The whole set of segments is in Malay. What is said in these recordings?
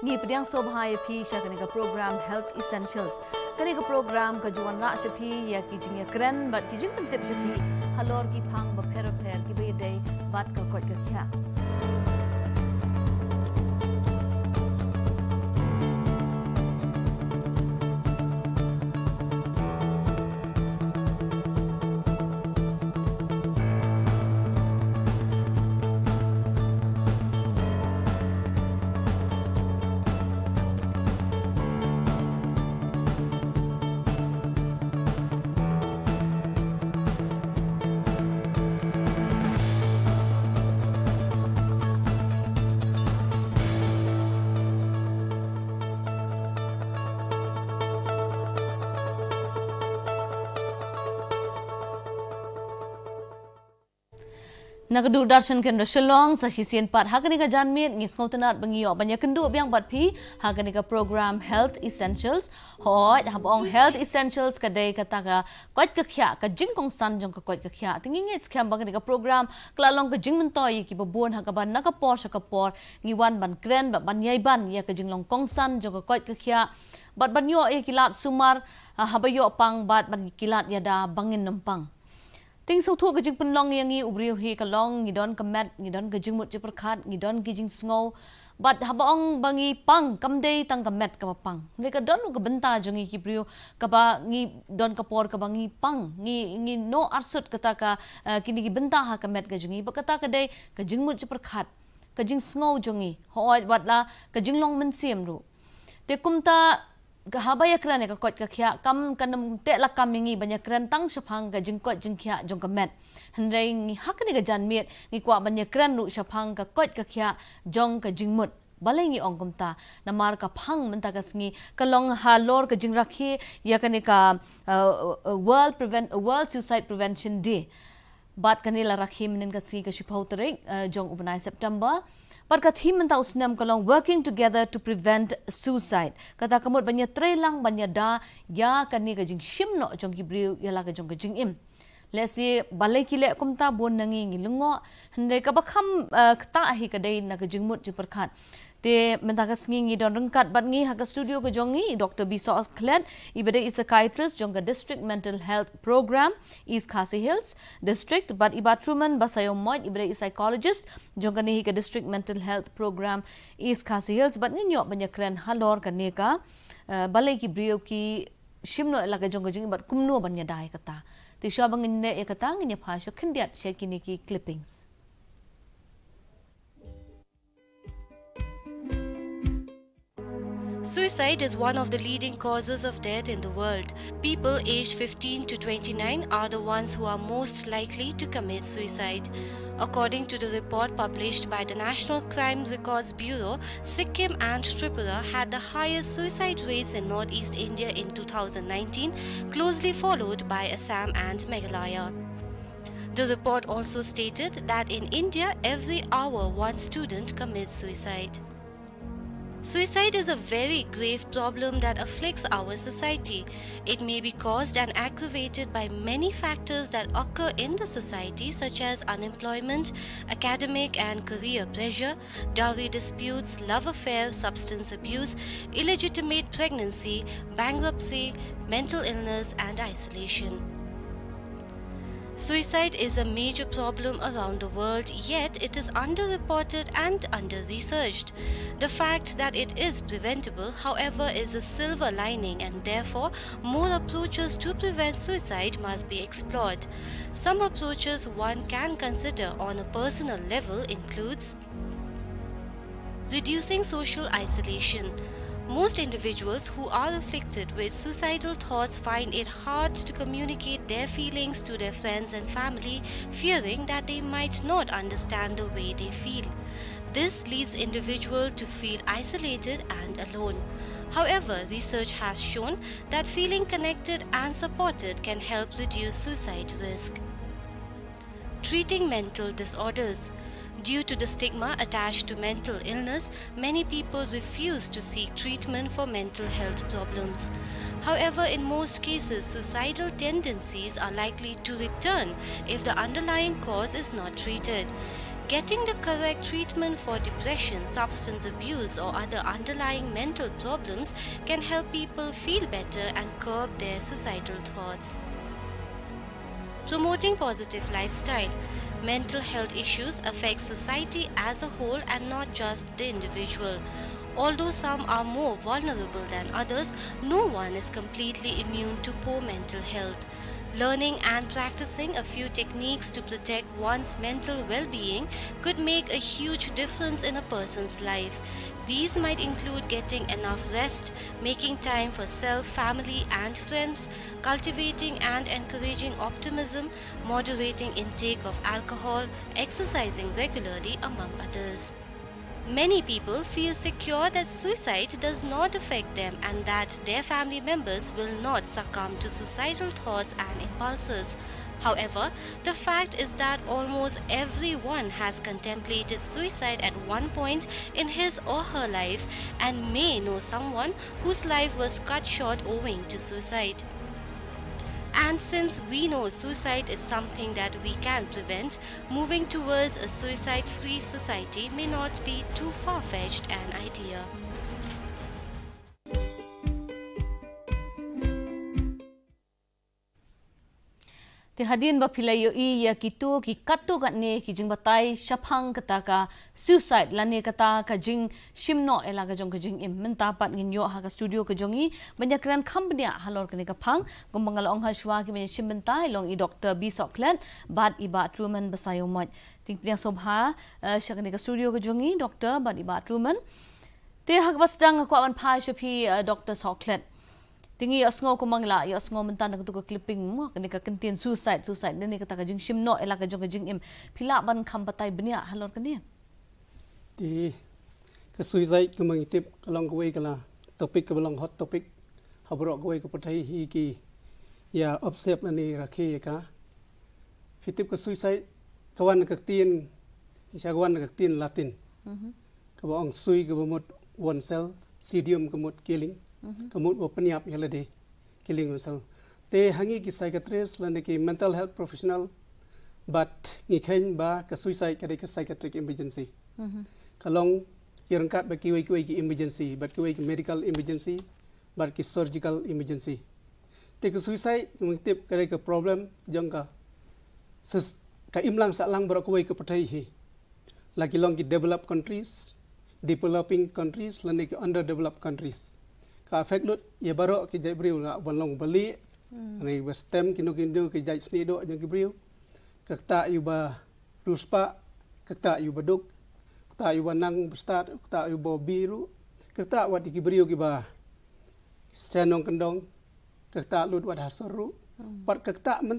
ngi pedang sobha ye phi sha kane ka program health essentials kane ka program ka juwan la sha phi ya ki jing ya kran bat ki jing tip sha phi halor ki phang ba phera pher ki be dei bat ka kot ka kya nagadu darshan kendo shillong sa hisien pat hakani ka janmit ngis ngotana at banyak banya kendo biang pat pi hakani ka program health essentials hoy habong health essentials ka day ka taka kwat ka khya ka jing kong san jong ka kwat ka khya tingin ngits kya mga program kelalong ka jing mentoy ki babuan ha ka ban naka por sa ka por ngiwan ban kren ba ban yay ban ya ka jing long kong san jong ka kwat ka khya bat ban yo ay ya kilat sumar ha habayo pang bat ban kilat yada bangin nampang Ting sau thuk gajing penlong yang ni ubriu hi kalong ngidon kemat ngidon gajing mut ceperkat ngidon gajing sngau bat habong bangi pang kamde tang kemat kapa pang leka don lu benta jong i kibriu ka ba don ka kapa ni pang ni ni no arsut kata ka kini gi benta ha kemat gajing i ba kata ka dei gajing mut ceperkat gajing sngau jong i hoi bat la gajing long men lu, ru te haba ya kran ka kot kam kanum te la kamingi banya kran tang shaphang ga jingkot jingkhya jong ka met hanrei hak ni ga janmiet ni kwa banyak keran ru shaphang ka kot ka jong ka jingmut balai ngi ongkumta namar nama arka pang ka singi ka long ha lor ka jing rakhi ya ka uh, uh, uh, world prevent world suicide prevention day bat kanila rakhi nin ka singi ka shiphau tare jong upnai september Pat kat him minta usnam kalau working together to prevent suicide. Kata kemud banyak terelang banyak dah ya kan ni kajing sim no jong kibri ialah kajong kajing im. Let's see balai kile kum ta bon nangi ngi lengok hendai kabakham uh, eh, ketahi kadai nak kajing mut jeperkan te mentaga sngi ngi don rengkat bat ngi haka studio ke jongi Dr. B. Saw Clan ibade is psychiatrist jongga district mental health program East Khasi Hills district bat iba Truman basayo moit ibade is psychologist jongga nihi ke district mental health program East Khasi Hills bat ngi nyok banyak kren halor ke neka eh, balai ki brio ki shimno elaga jongga jongi bat kumno banyak dahi kata. Tisho abang ngine ya kata ngine pasho kendiat shekini ki clippings. Suicide is one of the leading causes of death in the world. People aged 15 to 29 are the ones who are most likely to commit suicide. According to the report published by the National Crime Records Bureau, Sikkim and Tripura had the highest suicide rates in northeast India in 2019, closely followed by Assam and Meghalaya. The report also stated that in India, every hour one student commits suicide. Suicide is a very grave problem that afflicts our society. It may be caused and aggravated by many factors that occur in the society such as unemployment, academic and career pressure, dowry disputes, love affair, substance abuse, illegitimate pregnancy, bankruptcy, mental illness and isolation. Suicide is a major problem around the world, yet it is underreported and under-researched. The fact that it is preventable, however, is a silver lining and therefore more approaches to prevent suicide must be explored. Some approaches one can consider on a personal level includes Reducing social isolation most individuals who are afflicted with suicidal thoughts find it hard to communicate their feelings to their friends and family, fearing that they might not understand the way they feel. This leads individuals to feel isolated and alone. However, research has shown that feeling connected and supported can help reduce suicide risk. Treating mental disorders Due to the stigma attached to mental illness, many people refuse to seek treatment for mental health problems. However, in most cases, suicidal tendencies are likely to return if the underlying cause is not treated. Getting the correct treatment for depression, substance abuse or other underlying mental problems can help people feel better and curb their suicidal thoughts. Promoting positive lifestyle Mental health issues affect society as a whole and not just the individual. Although some are more vulnerable than others, no one is completely immune to poor mental health. Learning and practicing a few techniques to protect one's mental well being could make a huge difference in a person's life. These might include getting enough rest, making time for self, family, and friends, cultivating and encouraging optimism, moderating intake of alcohol, exercising regularly, among others. Many people feel secure that suicide does not affect them and that their family members will not succumb to suicidal thoughts and impulses. However, the fact is that almost everyone has contemplated suicide at one point in his or her life and may know someone whose life was cut short owing to suicide. And since we know suicide is something that we can prevent, moving towards a suicide-free society may not be too far-fetched an idea. ti hadin ba philai yo i ya ki ki katu ka ne ki jing batai shaphang ka ka suicide la ne ka ta ka jing shimno ela ka jong ka jing im men pat ngin yo ha ka studio ka jongi banya kran khambni a halor ka ne ka phang gum mangal ong ha shwa ki men shim men tai long i doctor b sokland bad i ba truman basayo mat ting pria sobha eh, sha ka ka studio ka jongi doctor bad i ba truman te hak bas dang ha ko an phai shophi eh, doctor sokland Tinggi yo ya sngo ko mangla yo ya sngo menta nak tu ko clipping mo kini ka kentin suicide suicide ne ne kata ka jing shimno ela eh ka jong ka jing im ban kham patai bnia halor kini Di ka suicide ko mangi tip kalong ko wei kala topic ko hot topik habro ko wei ko patai hi ya observe ne ne rakhi ya ka fitip ka suicide kawan ka tin isagwan ka tin latin mhm. ka bang sui ka bomot one cell sidium ka mot killing kamut mm-hmm. bo paniap yale de killing usal te hangi ki psychiatrist la ki mental health professional but ngi khain ba ka suicide kare ka psychiatric emergency mm-hmm. kalong yerang kat ba ki wei ki emergency but ki wei ki medical emergency but ki surgical emergency te ka suicide ngi tip kare ka problem jong ka ka imlang sa lang bro ko countries developing countries lan underdeveloped countries ka fek lut baru baro ki jai briu balong bali hmm. ni ba kini-kini kinu ki jai sni do nyang briu ka ta ruspa kita ta yu ba duk ka ta nang bestat kita ta biru kita ta wat ki briu ki ba kendong kita ta lut wat hasaru hmm. wat ka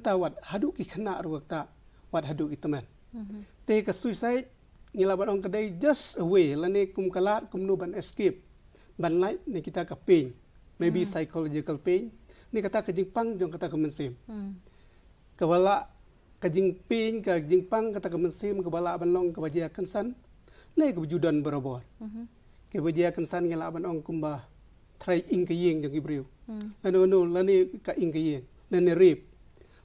ta wat hadu ki khana ru kita wat hadu ki teman hmm. te ka suicide ngila ba dong kedai just away lani kum kalat kum nu escape Ban like ni kita ke pain maybe mm. psychological pain ni kata ke jingpang jong kata ke mensim mm. kebala ke jingpin ke jingpang kata ke mensim kebala abang ke bajia kensan ni ke bujudan berobor mm ke bajia kensan ngela abang long kumba try ing ke yeng jong ibriu mm. no no lani ka ing ke yeng dan rip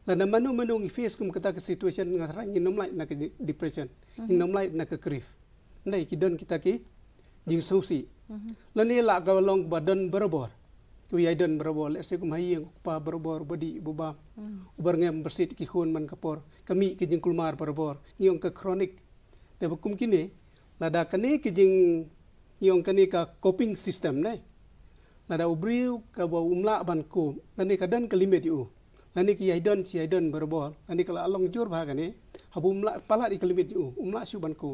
dan manu manu ngi face kum kata ke situation ngarang nginum lai nak depression nginum mhm. lai nak ke grief ndai kidon kita ki jing sosi Mm-hmm. la ni la ga long ba den berbor mm. u yai den berbor le sikum hayi ang pa berbor bodi bu ba u bar ngem bersit ki khun man kapor kami ki jing kulmar berbor ngiong ka kronik de bu kum kini la da kani ki jing ngiong kani ka coping system ne la da ubriu ka ba umla ban ku la ni ka den ka limit u la ki yai den si yai den berbor lani ni kala long jur ba kani habu umla pala di kalimit u umla su ban ku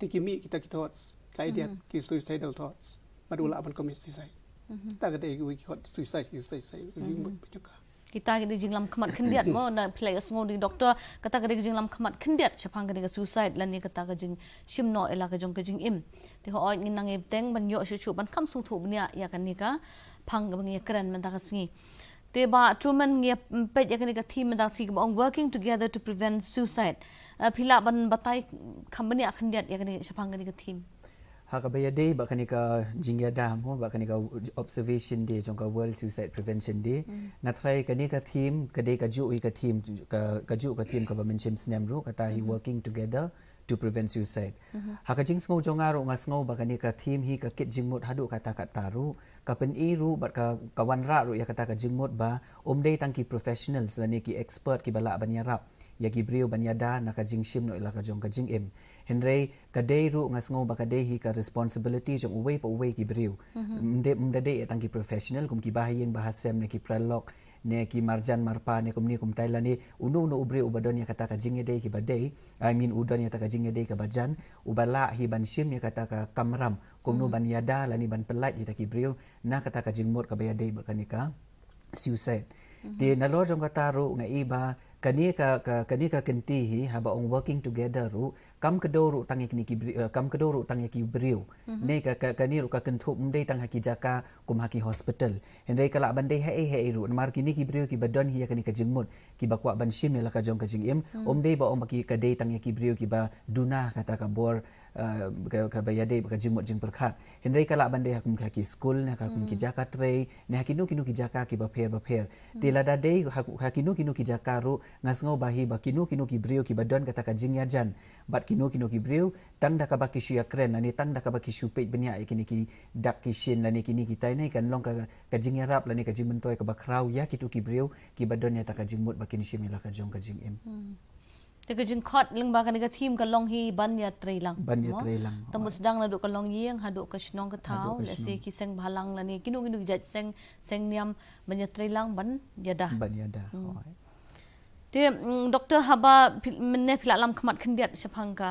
tikimi kita kita hots ta idea ki thoughts but ula mm-hmm. apan commit suicide ta kada we suicide is say mm-hmm. kita gede jing lam khamat khindiat mo na play kata gede jing lam khamat khindiat chapang suicide lani kata ga jing shimno ela ga jong ga jing im te ho oi ngin teng ban yo shu ban kham thu bnia ya kan ni ka phang ga ngi kran man truman ngi pe ya kan ni ka theme da si ga working together to prevent suicide eh, phila ban batai khamni a khindiat ya kan ni Hakabaya Day bak kanika jingga dam ho oh. bak kanika observation day jong world suicide prevention day mm. na try kanika theme kade ka ju ka team, ka ka ju ka team ka ba mention snem ro kata hi hmm. working together to prevent suicide mm -hmm. ha ka jing sngo jong aro nga sngo bak kanika theme hi ka kit jingmut hadu kata ka taru ka pen i ru bak ka kawan ra ro ya kata ka jingmut ba um day tangki professionals la ki expert ki bala ban ya ya ki brio ban ya da na ka jing shim no ila ka jong ka jing em Henry kadai ru ngas ngau bakadai hi ka responsibility jom uwe pa uwe ki briu. Mende mhm. mende ya tangki professional kum ki bahayeng bahasem ne ki pralok ne ki marjan marpa ne kum ni kum Thailand ni uno uno ubri ubadon ya kata ka jingye dei ki badai i mean udon ya taka jingye day ka bajan ubala hi ban shim ya kata ka kamram kum no mhm. ban yada la ban pelai ki taki briu na kata ka jingmor ka bayadai bakanika siu said ti mhm. nalo jong kata ru nga iba kania ka ka ka kenti haba ong working together ru kam kedor ru tangi kini kibri eh, kam kedor ru tangi kibri mm -hmm. ne ka ka ru ka kentu mende tang haki jaka kum haki hospital hendre kala bande he he ru mar kini kibri ki badon hi ya kani ka jingmut ki bakwa ban shim la ka jong ka jing im mm-hmm. ba ong baki ka dei tangi kibri ki ba duna kata ka bor Ah, ka hmm. hmm. ba yade ka jimot jing perkhat hendre kala bande hakum ka ki school na ka kum ki jaka trei ne hakinu kinu ki jaka ki ba pher ba pher de la da de ka kinu kinu ki jaka ro ngas ngau ba kinu kinu ki brio ki badon kata ka jing jan bat kinu kinu ki brio tang da ka ba ki shu yakren ani tang da ka ba ki shu pe benya ki ki dak ki shin ani ki ni ki tai nei kan long ka ka jing rap la ni ka jing mentoi ka ba krau ya ki tu ki brio ki badon ya ta ka jing ba kinu shi la ka jong ka jing em tapi jin kot lembaga ni tim ke long hi banya trailang. Banya trailang. Tamu sedang nak duk ke long yang haduk ke snong ke ha tau. Lesi kiseng balang lani. Kini kini jat seng seng niam banya trailang ban yada. Ban yada. Ya hmm. Tapi mm, doktor haba mana pila lam kemat kendiat sepangka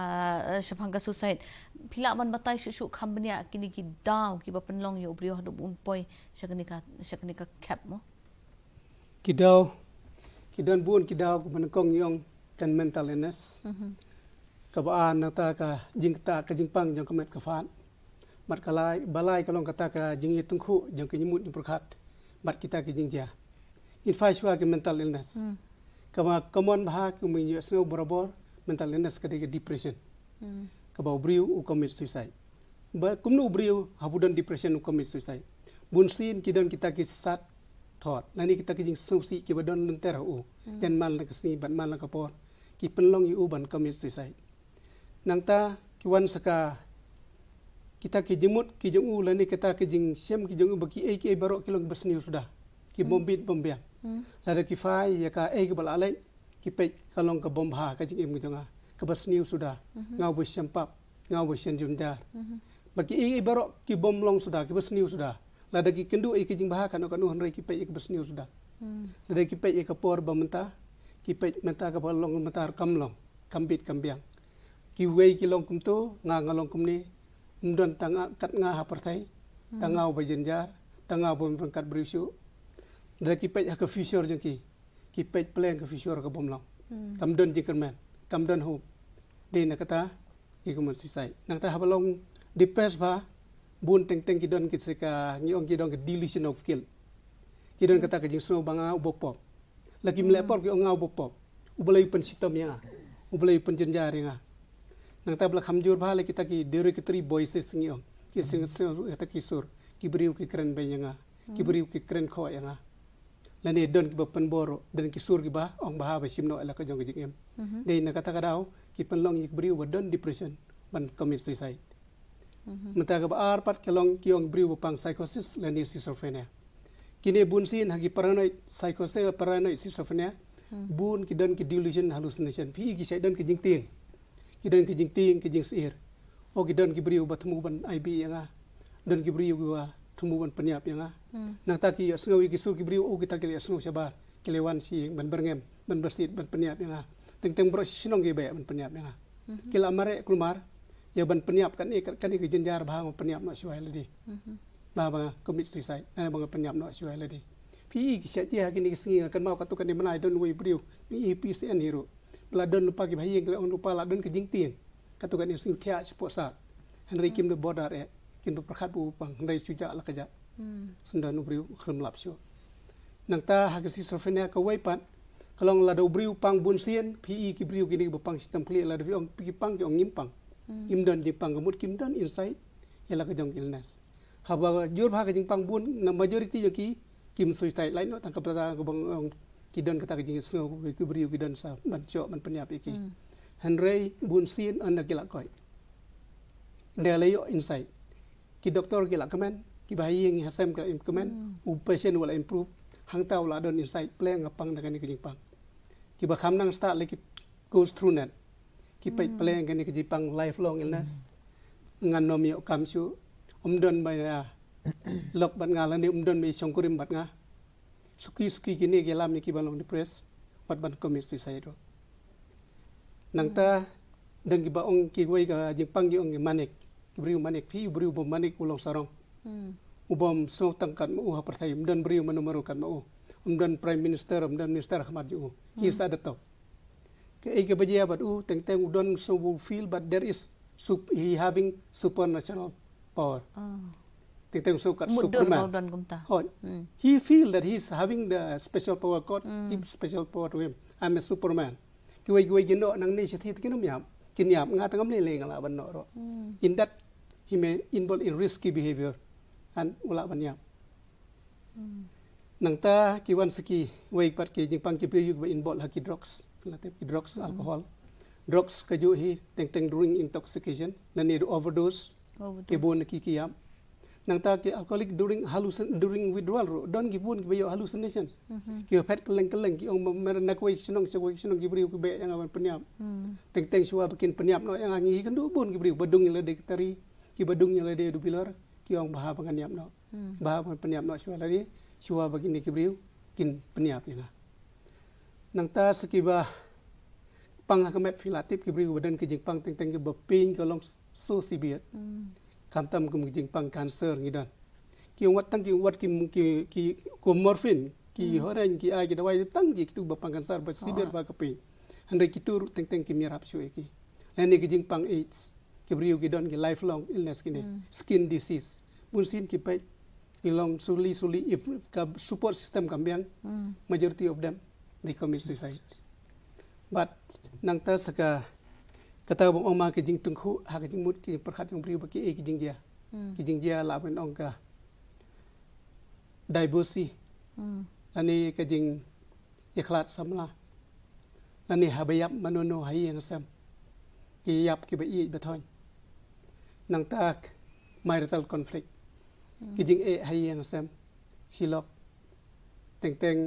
eh, sepangka suicide. Pila ban batai susu kambing ya kini kini tau kiba penlong yo beriuh haduk unpoi sekenika sekenika cap mo. Kidau, kidan bun kidau kemenkong yang kan mental illness mm-hmm. ka ba an ta ka jing ta ka jing pang jong ka met ka fan mat ka lai ba lai ka long ka ta ka jing ye tung khu jong ka nyimut ni prakhat mat kita ka jing ja in fa shwa ka mental illness mm. ka ba common ba ka mi yes no barabar mental illness ka de depression mm. ka ba briu u commit suicide ba kum nu briu ha bu depression u commit suicide bun sin ki don kita ki sat thot la ni kita ki jing sou si ki ba don lun ter u mm. jan mal na ka si ban mal na ka por ki penlong i uban commit suicide nang ta ki wan saka kita ki jemut ki jong ula ni kita ki jing siam ki jong ba ki ai ki baro ki long besni sudah ki hmm. bombit bombia hmm. la da ki fai ya ka ai ki balale ki pe kalong ka bomba ka jing im jonga ka besni sudah hmm. ngau bo siam pap ngau bo siam jumda ba ki ai baro ki bom long sudah ki besni sudah la da ki kendu ai ki jing bahakan ya ka nu hanrai ki pe ki besni sudah la da ki pe ki por ba กีเป็ดมันตากระเพาะลงมันตากำลองกำบิดกำเบียงกีเวกีลงกุมโตงางลงกุมนี้มุดนตังกัดงาหาปรไทยตังเอาไปจินจาตังเอาบุญเป็นกัดบริสุดระกีเป็ดฮักกฟิชเชอร์จังกีกีเป็ดเพลงกฟิชเชอร์กับบุมลองกำดนจิกรแมนกำดนหูดีนะกตากีกุมันสิใส่นังตาฮับลงดิเพรสบ้าบุญเต็งเต็งกีดนกิสิกางี้องกีดองกีดิลิชันออฟกิลกีดนกตากระจิงสโนบังอาอุบกพอ lagi hmm. melepor ah. ah. ke ngau bopo ubalai pen sitom ya ubalai pen jenjar ya nang ta blak hamjur bhale kita ki dere hmm. ki tri boys sing yo ki sing sing eta ki sur ki briu hmm. ki kren be nya ki briu ki kren kho don ki bopen boro den kisur sur orang bahawa ong ba ba simno ala ka jong ji em de na kata ka dau ki long ki briu ba don depression ban commit suicide Mentaga ba arpat kelong kiong briu bopang psychosis lani si sofenia kini bun sin hagi paranoid psychosis paranoid schizophrenia hmm. bun ki don ki delusion hallucination pi ki sai don ki jing ting ki don ki jing ki jing sir o oh, ki don ki bri ubat ban ib yanga ah. don ki bri ubwa thumu ban panya yanga ah. hmm. nang ta ki asngau ya ya ki su ki bri u oh, ki ta ki asngau sha ki lewan si ban bergem ban bersit ban panya yanga ah. teng teng bro sinong ki ba ban panya yanga hmm. ki la mare kulmar ya ban panya kan ni kan ni ki jinjar bha ban panya ma shwai le di la ba commit suicide na ba ga penyap no shwe lah pi i ke chat ya ke mau ka tu kan ni menai don hero la don lupa ke bhai ing la on lupa la don ke jing henry kim de border e kin henry suja la ka ja hmm sunda nang ta ha ke si sofene ka wai pat kalong la pi i ke briu sistem kli la do pi pi pang ke ong nim pang im don inside ya la illness ha ba jur pha ka jing pang bun na majority yo ki kim sui sai lai no tang ka pata ka bang ong ki don ka ta ka jing so ki ku bri ki don sa man cho man pnya pi bun sin an na koi de la yo insight ki doktor ki la kamen ki ba yi ngi hasem ka im kamen mm. u patient improve hang ta la don insight plan ka pang na ka pang ki ba nang start lagi ki goes through net ki pe mm. plan ka ni ki jing pang lifelong illness ngan nomi kam อุ้มเดินไปนะหลบบัตรงานแล้วนี่อุ้มเดินไปชงกริมบัตรงานสุกี้สุกี้กินนี่เกล้ามีกี่บัลลังก์ดิเพรสวัดบัตรคอมมิชชั่นใส่ด้วยนังตาเดินกี่บ้องกี่ไว้กับยิงปังยี่องกี่มันเอกบริวมันเอกพี่บริวบอมมันเอกอุลงสรองอุบอมสงตังกันมาอู่ฮะประเทศอุ้มเดินบริวมันอุมารุกันมาอู่อุ้มเดินพรีมินิสเตอร์อุ้มเดินมินิสเตอร์ขมัดยู่อีสตาเดตอกก็ไอ้กับเจียบัตรอู่แตงแตงอุดอนสูบฟิลบัตเดอร์อิส he having supernatural power. Oh. Dia tengok sukar, Superman. Dan Gunta. Oh. Hmm. He feel that he's having the special power God hmm. give special power to him. I'm a Superman. Kau kau kau kau nang ni sih tu kau miam kau miam ngah tengah ni lengan lah benda ro. Hmm. In that he may involve in risky behavior and ulah benda. Hmm. Nang ta kewan seki wake part ke jing pang kepi yuk involve haki drugs, latep drugs alcohol. Drugs kajuhi, teng teng during intoxication, nani overdose, kibun oh, ki kiam nang ta ke alcoholic during hallucin during withdrawal ro don kibun ki bayo hallucination ki pet keleng keleng ki ong mer na kwai sinong se kwai sinong ki bru ku be yang awan penyap mm. teng teng suwa bikin penyap no yang angi kan du bun ki bru bedung le dikteri ki bedung le de du pilar ki ong bahap pengan nyap no mm. bahap pengan penyap no suwa lari suwa bikin ki bru kin penyap yang nang ta sekibah pang lah kemet filatif ki bru badan ki jing pang teng teng ki beping ke long สู้ซีเบียคำตำกุมจริงปังการเซอร์งี้ดันกี่วัดตั้งกี่วัดกี่กี่กี่กลุ่มมอร์ฟินกี่ฮอร์เรนกี่ไอกี่ดวายตั้งกี่ตู้บังการเซอร์บัดซีเบียบากระปิงฮันเรกิตูรุตั้งตั้งกี่มีรับช่วยกี่และนี่กิจิงปังเอชกี่บริวกี่ดันกี่ไลฟ์ลองอิลเนสกินเนสกินดิซิสบุญสินกี่ไปกี่ลองสุลีสุลีอิฟกับซูเปอร์ซิสเต็มกัมเบียงมาจอร์ตี้ออฟเดมดิคอมมิชชั่นไซต์บัดนังตาสกา kata bom ong ma ke jing tung khu ha ke jing mut ki prakhat yong priu ba ki e ki jing dia hmm. ki jing dia la ben ong ka dai bu hmm. si ani ke jing ikhlas samla ani ha bayap manu no ha yeng sam ki yap ki ba i eh, ba thon nang ta marital conflict ki hmm. jing e eh, ha yeng sam chi lok teng teng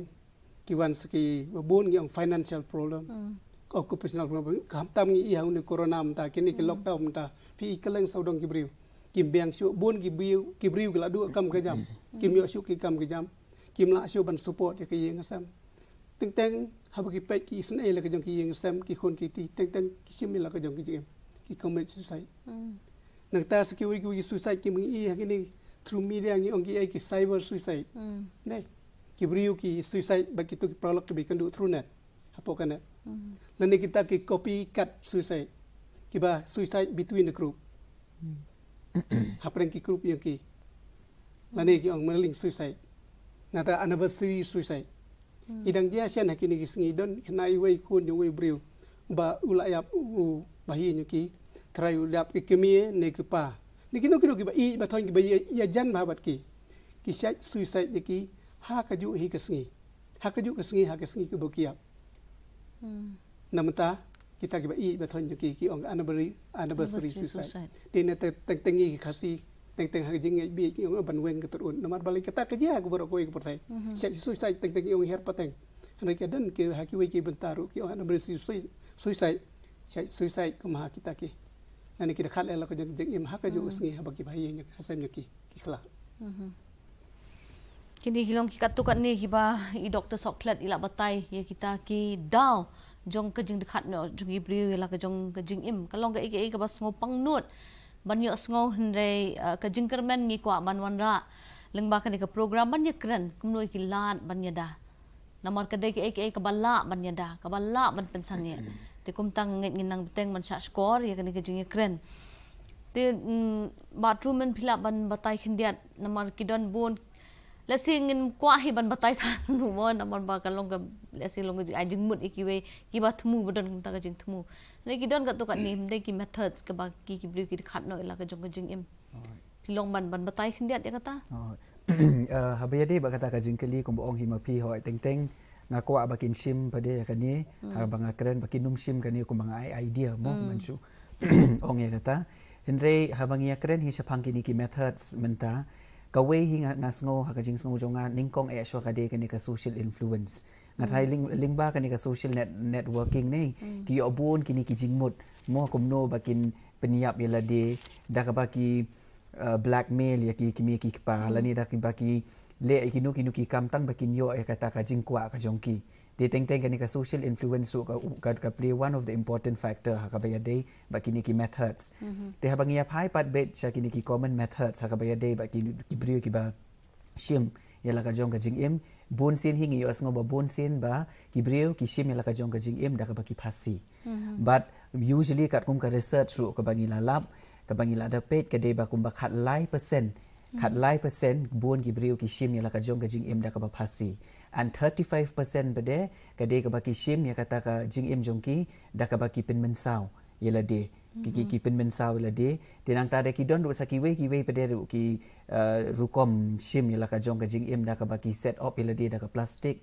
ki wan ski bo bun ong financial problem mm occupational problem kham tam ngi ya ni corona mta ke ni hmm. ke lockdown mta fi ikaleng sau dong kibriu kim biang shu bon ki bi kibriu gla du kam hmm. ka jam kim yo shu ki kam ka jam kim la shu ban support ke ye nga teng teng ha ki pe ki sne le ka jong ki ye nga sam teng teng ki sim la ka jong yang jem ki comment su sai nak ta sa ki wi ki su sai through media ngi ong ki cyber suicide hmm. nei kibriu ki suicide ba ki tu ki prolok ki bi kan through net apa kena. Mm-hmm. Lain kita ke copy cut suicide. Kita suicide between the group. Mm. apa yang ke group yang ke. Lain kita orang meneling suicide. Nata anniversary suicide. Mm. Idang dia siapa nak kisngi don kena iway kun iway brio. Ba ulayap u bahi nyuki. Try ulayap ikemi ne kepa. Nikino kino kiba i batong kiba iya jan bahabat ki. Kisah suicide ki, ha kaju hi kisngi. Ha kaju kisngi ha kisngi kebukiap. Hmm. na mata kita ki i bathon ki ki ong anniversary anniversary suicide dine te te tengi ki khasi te te ha jing bi ki ong ban weng ka tur na mat balik kata ke ja ku barokoi ku pertai chat hmm. suicide te te ong her pateng ne ke den ki ha ki we ki bentaru ki ong anniversary suicide chat suicide ku ma kita lah hmm. ki na ne ki khal la ko jing jing im ha ka ju usni ha ba ki bhai ye ne ki khla mhm Kini hilang kita tu kat ni hiba i doktor soklat ilak batai ya kita ki dal jong ke jing dekat no jong ibri wila ke jong im Kalau ke eh, ike ke bas ngo nut banyak sngo hendre ke jing ni ngi kuak ra leng bakan ke program banyak keren kumnoi ki banyak dah namar ke dek ike ke bala banyak dah ke bala ban pensang ya te kum tang ngit nginang beteng man sak skor ya kene ke jing keren te mm, bathroom men pilak ban batai kendiat namar kidan bon lasing in kwa hi ban batai tha nu wa na ba ka long ga lasing long ga ajing mut ikiwe ki ba thmu bodon ta ga jing thmu le ki don ga to ka nim de ki methods ka ba ki ki blue ki khat no ila ka jong ga jing im ki long ban ban batai khin dia kata ha ha ba yadi ba kata ka jing kali kom ong hi ma phi hoi teng teng nga kwa ba kin sim ba de ka ni hmm. ha ba nga kren ba kin num sim ka ni kom ba nga idea mo hmm. man su ong ya kata Hendrei, habang ia keren, hisa pangkini ki methods menta kawei hi nga sngo ha ka jing sngo jo nga ning e sho ka de ka social influence nga thai mm. ling ling ba ka ni ka social net networking ne mm. ki yo bon ki ni ki jing mo kom no ba kin peniap ye la de da ka ba ki uh, blackmail ya ki ki mi ki pa la ni da ki ba ki le ki nu ki nu ki kam tang ba kin yo e ka ta ka jing ka jong ki dia teng teng kanika social influence so ka ka play one of the important factor ha ka baya day ba kini ki methods mm -hmm. te bangi ap hai pat bet cha kini ki common methods ha ka baya day ba kini ki brio ki ba shim ya la ka jong ka jing im bon sin hing yo asngo ba bon sin ba ki brio ki shim ya la ka jong ka jing im da ka ba ki phasi mm-hmm. but usually kat kum ka research ru ka bangi la lap ka bangi la da pet ka day ba kum ba khat lai percent khat mm-hmm. lai percent bon ki brio ki shim ya la ka jong ka jing im da ka ba phasi and 35% pada kade ka baki shim ya kata ka jing im jongki da ka baki pin men sao ya la de ki ki mhm. ki pin men sao la de tenang ta de ki don ru saki we ki we pada ru ki uh, rukom shim ya la ka jong ka jing im da ka baki set up ya la de da ka plastik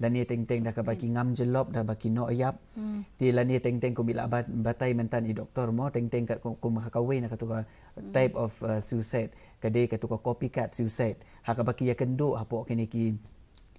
la ni teng teng da ka baki ngam jelop da baki no yap hmm. ti la ni teng teng ku bila bat batai mentan i doktor mo teng teng ka ku ma ka we na ka tu hmm. type of uh, suicide kade ka tu ka copycat suicide ha ka baki ya kendo ha po kini ki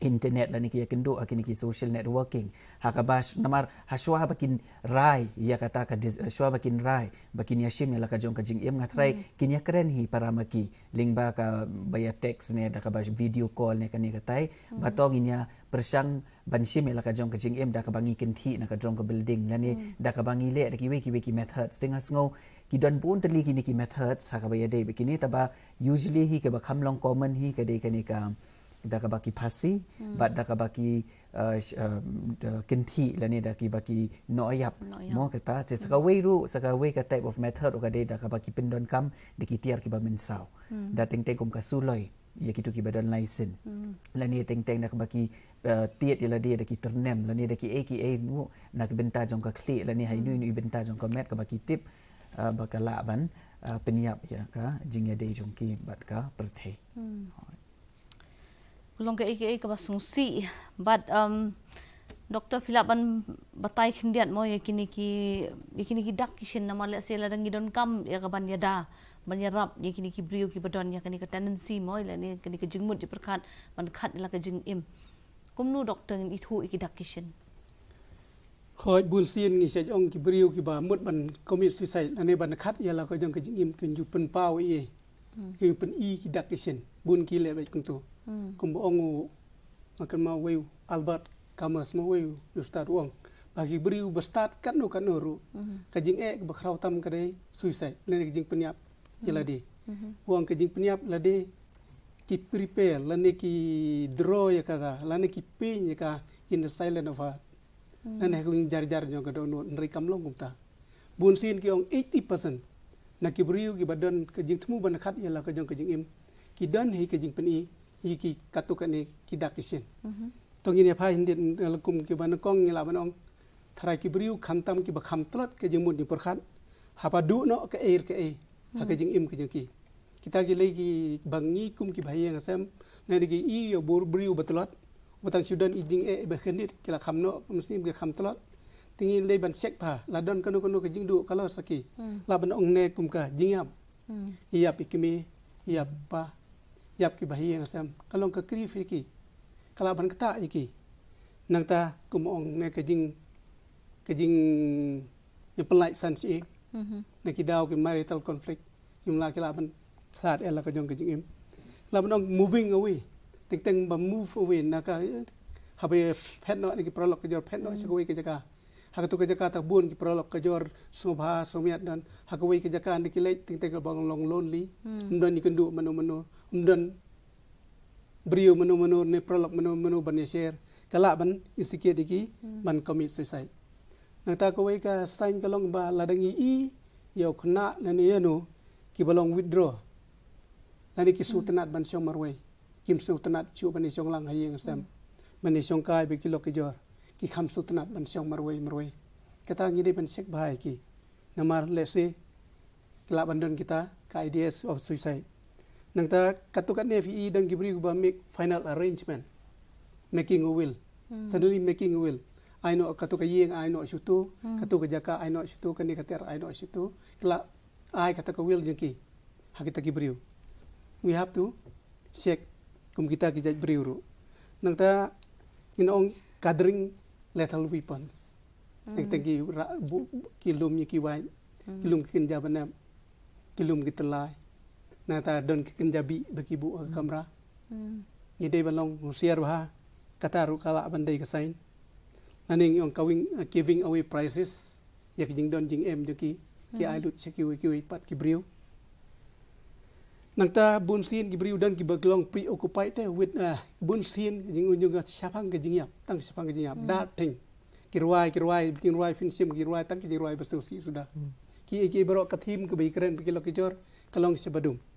internet la niki yakin do akini ki social networking hakabash namar hashwa bakin rai ya kata ka hashwa bakin rai bakin yashim la kajong ka jing ngat trai kin yakren hi paramaki lingba ka baya text ne da kabash video call ne kani katai hmm. batong inya persang banshim la kajong ka jing em da kabangi kin thi na kajong ka building la ni hmm. da kabangi le da ki weki weki methods tinga ngau ki don bon tli ki niki methods hakabaya de bikini taba usually hi ke ba long common hi ka de kani dah ke baki pasi, hmm. but dah ke baki uh, uh, kenti lah ni dah ke baki noyap. Mau kata, hmm. sekawai tu, sekawai ke type of method, okade dah ke baki pendon kam, dia kitiar ke bapak mensau. Hmm. Dah teng-teng kum kasuloy, ya kitu ke badan laisen. Hmm. Lah ni teng-teng dah ke baki uh, tiat ya lah dia dah ke ternem, lah ni dah ke eki ei nu, nak ke bentar jong ke klik, lah ni hai nu inu hmm. bentar jong ke met ke baki tip, uh, bakal lakban. Uh, penyiap ya ka jingga dei jongki bat ka perthai hmm belum ke ikai ke pasung si but um doktor philip ban batai khindiat mau ya kini ki ya kini ki dak kishin nama le sela dang gidon kam ya ka ban yada ban ya rap ya kini ki brio ki badon ya kini ke tendency mau, ya ni kini ke jengmut ji perkat ban khat la ke jing im kumnu doktor ngin ithu iki dak kishin khoi bul sin ni sej ong ki brio ki ba mut ban commit suicide ane ban khat ya la ka jing ki jing im kin ju pau ye hmm. kini pun i ki dak kishin bun kile baik ba Hmm. kumbo ongu makan ma weu albert kamas sma weu lustad wong bagi beri u bestat kan no kan noru kajing e ke tam kadai suisai lene kajing penyap yeladi hmm. hmm. wong kajing penyap ladi ki prepare lene ki draw ya kada lene ki pin ya ka in the silent of a lene ku jar jar nyo kada no nrikam long kumta bun sin ki ong 80% na ki beri u ki badan kajing thmu ban khat yela kajing kajing im ki dan he kajing peni iki katukani kidakisin mm-hmm. tongi ne phai hindi lakum ki banakong ngila banong thara ki briu khamtam ki bakham tlat ke jingmut ni parkhat hapa du no ke air ke ei mm-hmm. ha ke jing im ke jing ki kita ki lei ki bangi kum ki bhai ang sam ne ki i yo bur briu batlat utang sudan ijing jing e, e be khandit kila kham no msi ke kham tlat tingi lei ban sek pha la don kanu kanu ke jing du kala saki mm. la ong ne kum ka jingam mm. iya pikmi iya pa yap ki bahi yang sam kalong ka kri fi ki kala ban kata iki nang ta kumong ne ka jing ka jing ye pelai san si eh. mhm ne ki dau ki marital conflict yum la kala ban khat ela eh ka jong ka jing im la ban ong moving away teng teng ba move away na ka eh, habe phet no ni ki prolok ka jor phet no mhm. se koi ka jaka ha ka tu ka jaka ta bun ki prolok ka jor subha sumiat dan ha ka wei ka jaka ni ki lek teng teng ka bang long lonely mhm. ndon ni kendu manu manu dan beriu menu menu ni prolog menu menu banyak share kalau ban istiqat lagi hmm. ban komit selesai nang tak kau ika sign kalong ba ladangi i yau kena dan iya nu kibalong withdraw dan iki sutenat hmm. ban siang marway kim sutenat cu ban siang lang hayang sam hmm. ban siang kai bagi lo kejar ki kham sutenat ban siang marway marway kata ngi dia ban sek bahai ki namar lese kalau don kita ke of suicide nang ta katukat ni FEE e dan Gibri ba make final arrangement making a will hmm. suddenly making a will I know katu ka yeng I know shutu hmm. katu jaka I know shutu kan ni kater I know shutu kala ai kata ka will jengki hakita Gibri we have to check kum kita ki Gibri ru nang ta in on gathering lethal weapons nang ta hmm. kilum ki lum ki wai ki lum ki kinja na ta don kenjabi bagi bu mm. kamera mm. ni dei balong usiar ba kata ru kala bandai ka sain naning yong kawing eh, giving away prizes ya jing don jing em joki ki hmm. ai lut seki wi ki pat ki briu nang ta bun sin ki briu dan ki baglong preoccupied te with uh, bun sin jing unjung ka sapang ka jing yap tang sapang ka jing yap mm. da ting ki ruai ki ruai jing ruai fin sim ki ruai tang ki jing ruai basu si sudah mm. ki ki barok ka thim ka bi kren ki lokijor kalong sebadung mm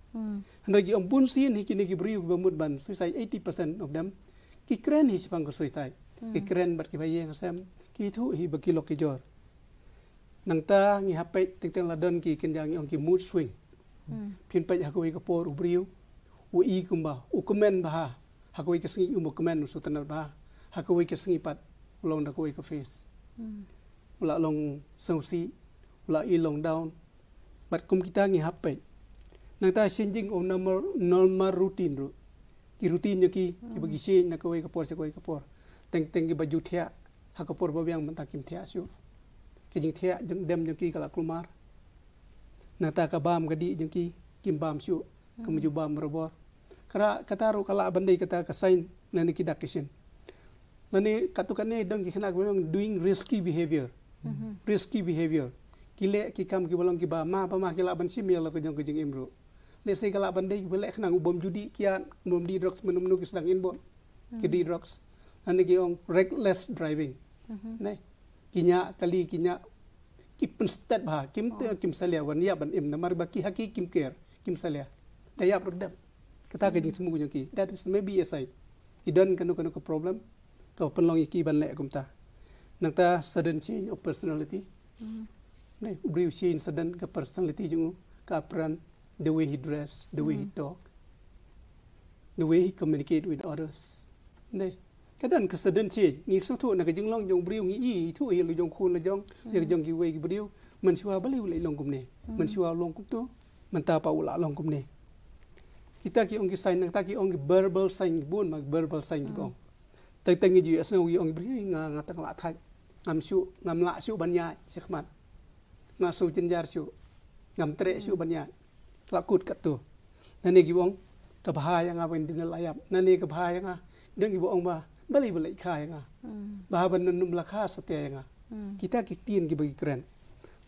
hendak gigi ambun sih ni kini gigi beriuk bermut ban suicide eighty percent of them ki keren hi sepang kau suicide hmm. keren bat ki bayi sam ki tu hi bagi lo ki jor nang ta ngi hape ting ting la don ki kenjang ong mood swing hmm. pin pai aku ko por ubriu u i kumba u kumen ba ha ko ik sing u mo kumen su tenal ba ha, ha ko pat ulang da ko face hmm. ula long sau si ula i down bat kum kita ni hape นังตาชินจิงโอนมาโนมารูทีนรู้กิรูทีนยกี้กิบกิเชนักเวกับปอร์เซกเวกับปอร์เต็งเต็งกิบจุดเทียหากับปอร์บอบยังมันตากิมเทียชิวกิจิงเทียจึงเดมยกี้กลักลุมารนังตากับบามกะดีจึงกี้กิมบามชิวกิมจูบามรบอร์คราคาตารุกลาบันไดคาตากับไซน์นันนิกิดักกิชินนันนี่คาตุกันนี่ดังกิขนาดว่ามัน doing risky behavior risky behavior กิเลกิคำกิบอลงกิบามาปะมาคิลาบันซิมีอะไรก็จังก็จังอิมรู้ le kalau bande ki bele khna ubom judi kian nom di drugs menum nu kisang inbon ki hmm. di drugs nanti ki ong reckless driving hmm. ne kinya kali kinya kipun pinstat bah kim te ha, kim oh. salya wan ya ban im namar ba ki haki kim care kim salya da ya problem kata ke ditmu hmm. gunyo that is maybe a side idan don kanu kanu ko problem to penlong iki ban le kumta nang ta sudden change of personality ne ubri change sudden ke personality jung ka peran the way he dressed, the mm. way he talked, the way he mm. communicated with others. Đây. Cái đàn cái sân chỉ nghĩ số thụ là long jong briêu nghĩ ý thụ hiện là dùng khuôn là dùng việc dùng cái way cái briêu mình xua lòng cùng này mình xua lòng cũng tu mình ta lòng cùng này kita ki ongi sign kita ki ongi verbal sign bun mag verbal sign ko mm. tay tay ngi as ngi ongi bri nga nga tang la thai ngam su ngam la su ban ya sikhmat nga su chin su ngam tre su mm. ban lakut katu nani gi bong ta bha yang a wen din la yap nani ga bha yang a dang gi bong ba bali bali kha yang a hmm. ba ban nun la kha sa te yang a hmm. kita ki tin gi bagi kren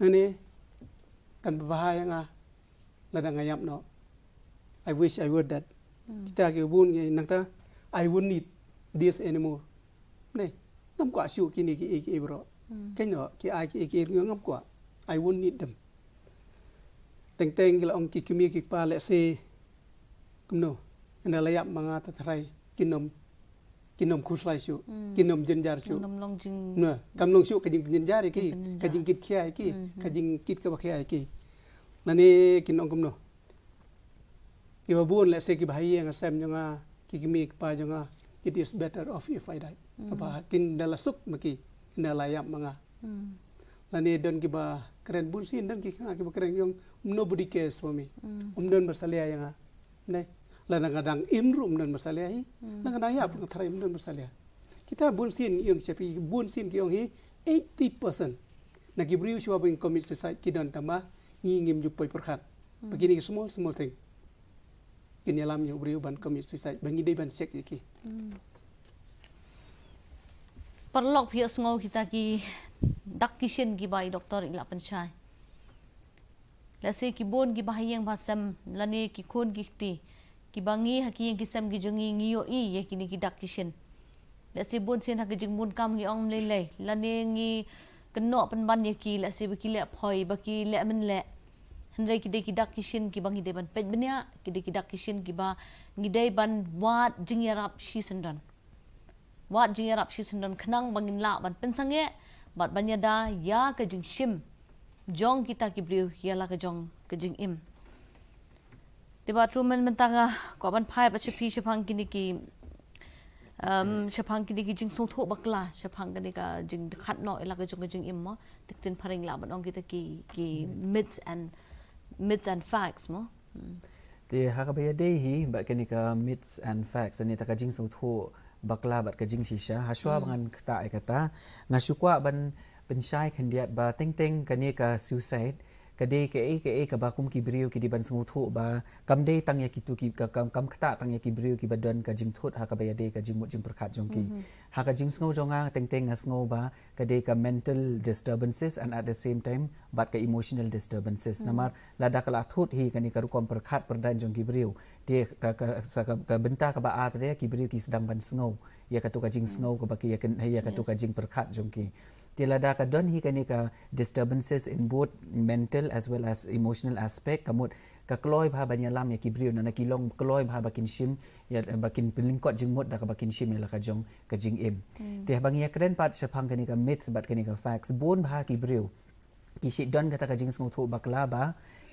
nani kan bha yang a la dang yap no i wish i were that hmm. kita gi bun gi nang ta i wouldn't need this anymore này ngắm quả siêu kia này kia kia bro cái nhỏ kia ai kia kia ngắm quả I won't need them ต็งเต็งกิลองกิคุมีกิปาเลซีกุมโนในระยะมังอาตะไรกินนมกินนมคุชไลชูกินนมยินจารชูนมลองจิงเนื้อกำลองชูกระยิงยินจารไอ้กี้กระยิงกิดแค่ไอ้กี้กระยิงกิดก็บแค่ไอ้กี้นั่นนี่กินองกุมโนกี่บุญและเซกิบายังแซมยังอากิคุมีกปาจังอา it is better off if I die กับกินดลสุกเมื่อกี้ในระยะมังอาแล้วนี่เดินกี่บ้าเครนบุญสินเดินกี่ข้างกี่บ้าเครนยอง nobody cares for me mm. umdon masalia yang ne la na kadang imru umdon masalia hi la hmm. kadang ya pun thrai umdon masalia kita bun sin yang sepi bun sin ki hi 80% nagi briu siwa bin commit suicide kidon tama ngi ngim ju poi perkhat hmm. begini small small thing kini alam yo briu ban commit suicide bangi dei ban sek ki hmm. perlok pia sngau kita ki dak kishin ki doktor ilapan chai lasi ki bon gi bahiyang lani ki kon kibangi ti haki yang kisam kijungi jungi ngiyo i ye kini gi dakishin lasi kibun sin haki jing bon kam gi ong lani ngi keno pen ban ye lasi baki le phoi baki le men le hanre ki de ki dakishin ki bangi de ban pet benya ki de ki dakishin ki ban wat jing yarap shi sendon wat jing yarap shi sendon kenang bangin la ban pensange bat banyada ya ke shim jong kita ki bliu yala ka jong ka jing im de ba tru men men ta ga ko ban phai ba chi phi kini ki um chi kini ki jing so tho bakla chi phang kini ka jing khat no yala ka jong ka jing im mo tik tin pharing la ban ong kita ki ki mid and mid and facts mo de hmm. ha ga ba de hi ba kini ka mid and facts ani ta ka jing so tho bakla ba ka jing shisha ha shwa hmm. ban ta ai kata na ban pensyai kendiat ba teng teng kanie ka suicide kade ke e ke e ka ba kum kibrio ki diban sungut ho ba kam de tang ya kitu ki kam kam kata tang ya kibrio ki badan ka jing thot ha ka ba ya de ka jing mut jing prakhat jong ki mm-hmm. ha ka jing sngo jonga teng teng asngo ba kade ka mental disturbances and at the same time bat ka emotional disturbances mm. namar lada kala thot hi kani ka rukom prakhat perdan jong kibrio de ka ka ka benta ka ba a de kibrio ki sedang ban sngo ya ka tu ka jing mm. sngo ka ba ki ya, ya ka tu ka jing prakhat jong ki tilada ka don hi kani disturbances in both mental as well as emotional aspect kamut ka kloy bha banya lam ya kibriu na ki long kloy bha bakin shim ya eh, bakin pilingkot jing mot da ka bakin shim ya la ka jong ka jing em hmm. te bang ya kren pat sha phang kani myth bat kani facts bon bha kibriu ki shit don ka ta ka jing smotho bakla ba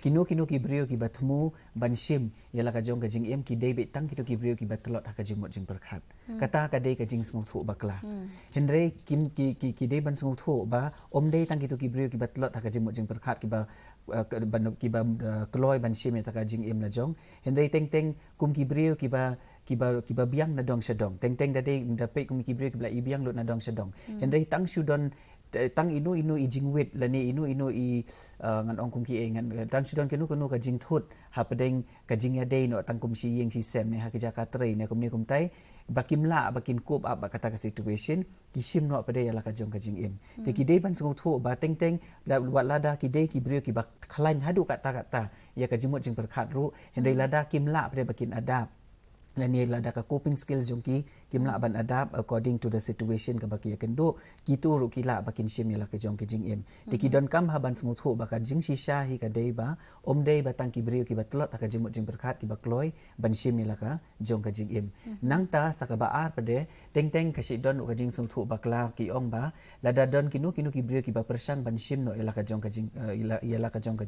kino kino ki brio ki batmu banshim yala ka jong ka jing em ki debit tang kito ki brio ki batlot ha ka jing mot hmm. jing perkhat kata ka de ka jing smuthu bakla hmm. henre kim ki ki ki de ban smuthu ba om de tang kito ki brio ki batlot ha ka jing mot jing perkhat ki ba eh, ban ki ba eh, kloy banshim ya ta ka jing em la jong henre teng teng kum ki brio ki ba ki ba ki ba biang na dong sedong teng teng da de da pe kum ki brio ki bla ibiang lot na dong sedong henre hmm. tang shudon Eh, tang inu inu i jing wit lani inu inu i uh, ngan ong kum ki e ngan eh, tang sudan kenu kenu ka jing thut ha pedeng ka jing ya dei no tang kum si yeng si sem ne ha ki jaka trei ne ha, kum ne kum tai bakim la bakin kup ab kata ka situation ki sim no pede yala ka jong ka jing im te ki hmm. dei ban sungut ba teng teng la wat lada ki dei ki brio ki bak khlain hadu kata kata ya ka jimut jing perkhat ru hendai hmm. lada kim la pede bakin adab la ni ada daka coping skills yang ki kimla aban adapt according to the situation ka bakia kendo kitu ru kila bakin shim la ke jong ki jing em de mhm. ki don kam haban smut ho baka jing si sha hi ka dei ba om day ba tang ki brio ki batlot ka jimo jing berkat ki bakloi ban shim la ka jong ka jing mhm. nang ta sakaba ar pade teng teng ka si don ka jing smut ho bakla ki ong ba la da don kinu kinu ki brio ki persang ban shim no la kejong jong ka kejong la ka jong ka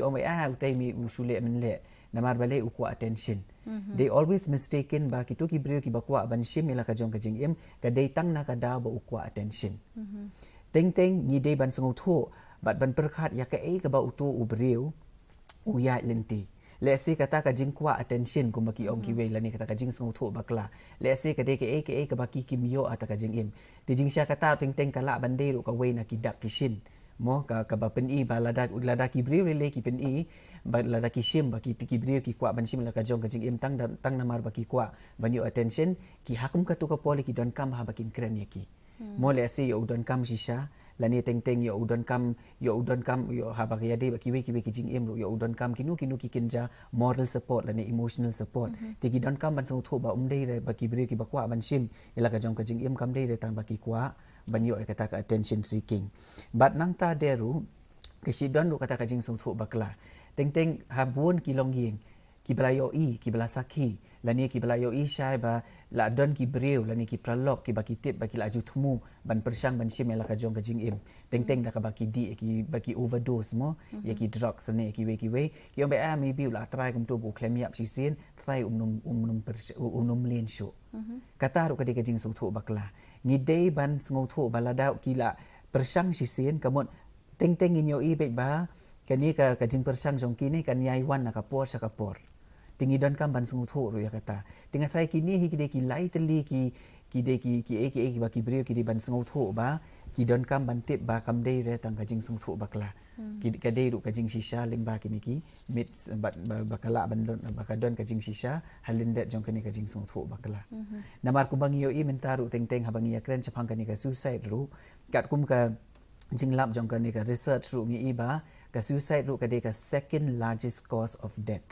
om ayah utai mi musule menle namar bale uku attention mhm. they always mistaken ba kitu ki brio ki bakwa ban shim ila ka jong ka jing im ka dei tang na ka da ba uku attention mhm. teng teng ni dei ban sungu tho bat ban perkhat ya ka e eh, ka ba utu u brio u ya lenti Let's say kata ka jing kuwa attention kung maki om mhm. ki wei lani kata ka jing sungu tho bakla. Let's say kade ke e eh, ke e eh, ka baki kim yo ata ka jing im. Di jing siya kata ting teng kala bandero ka wei na kidak kishin. Mm mo ka ka ba pen i ba la da la da ki bri le ki pen i ba la da ki sim ba ki ki bri ki kwa ban sim la ka jong ka jing im tang dan tang namar ba ki kwa ban yo attention ki hakum ka tu ka poli ki don kam ha ba kin kren ki hmm. mo le se yo don kam si sha la ni teng teng yo don kam yo don kam yo ha ba ya de ba ki we ki we ki jing im yo don kam ki nu ki nu ki kin ja moral support la ni emotional support hmm. ti ki don kam ban so tho ba um dei re ba ki bri ki ba kwa ban sim la ka jong ka jing im kam dei re tang ba ki kwa bani oi kata ka attention seeking but nang ta deru ke si don kata ka jing sumthu bakla teng teng habun kilong ying ki belayo i ki belasaki lani ni ki belayo i shai ba la don ki breu la ni ki pralok ki baki tip baki laju thmu ban persang ban sim la ka jong ka jing im teng teng da ka baki di ki baki overdose mo mhm. ya ki drugs ne ya ki we ki we ki ombe a mi la try kum to bu klemi ap si sin try um num um num per um num lien shu mhm. kata ru ka de ka jing so thu bakla งี้ได์บันสงทุบาลาดาวกีละปรชังชิเซียนกมดเต็งเต็งอินโยอีเบกบาแค่นี้ก็กจึงปรชังจงกีนี่กันยายวันนะกับปอชกับปอร์ติงอีดอนคำบันสงทุรุยากตาติงอะไรกินนี่ฮิกเดกิไลตลีกิกิเดกิกิเอกิเอกิบากิบรียกีดบันสงทุบา kidon kam bantip ba kam dei re tang kajing sumthu bakla hmm. ki ka dei ru kajing sisha ling ba kini ki mit bat bakala bandon ba kadon kajing sisha halin de jong kini kajing sumthu bakla hmm. namar kumbang yo i mentaru teng teng habang ya kren chapang kini ka suicide ru kat kum ka jing lap jong kini ka research ru ngi i ba ka suicide ru ka dei ka second largest cause of death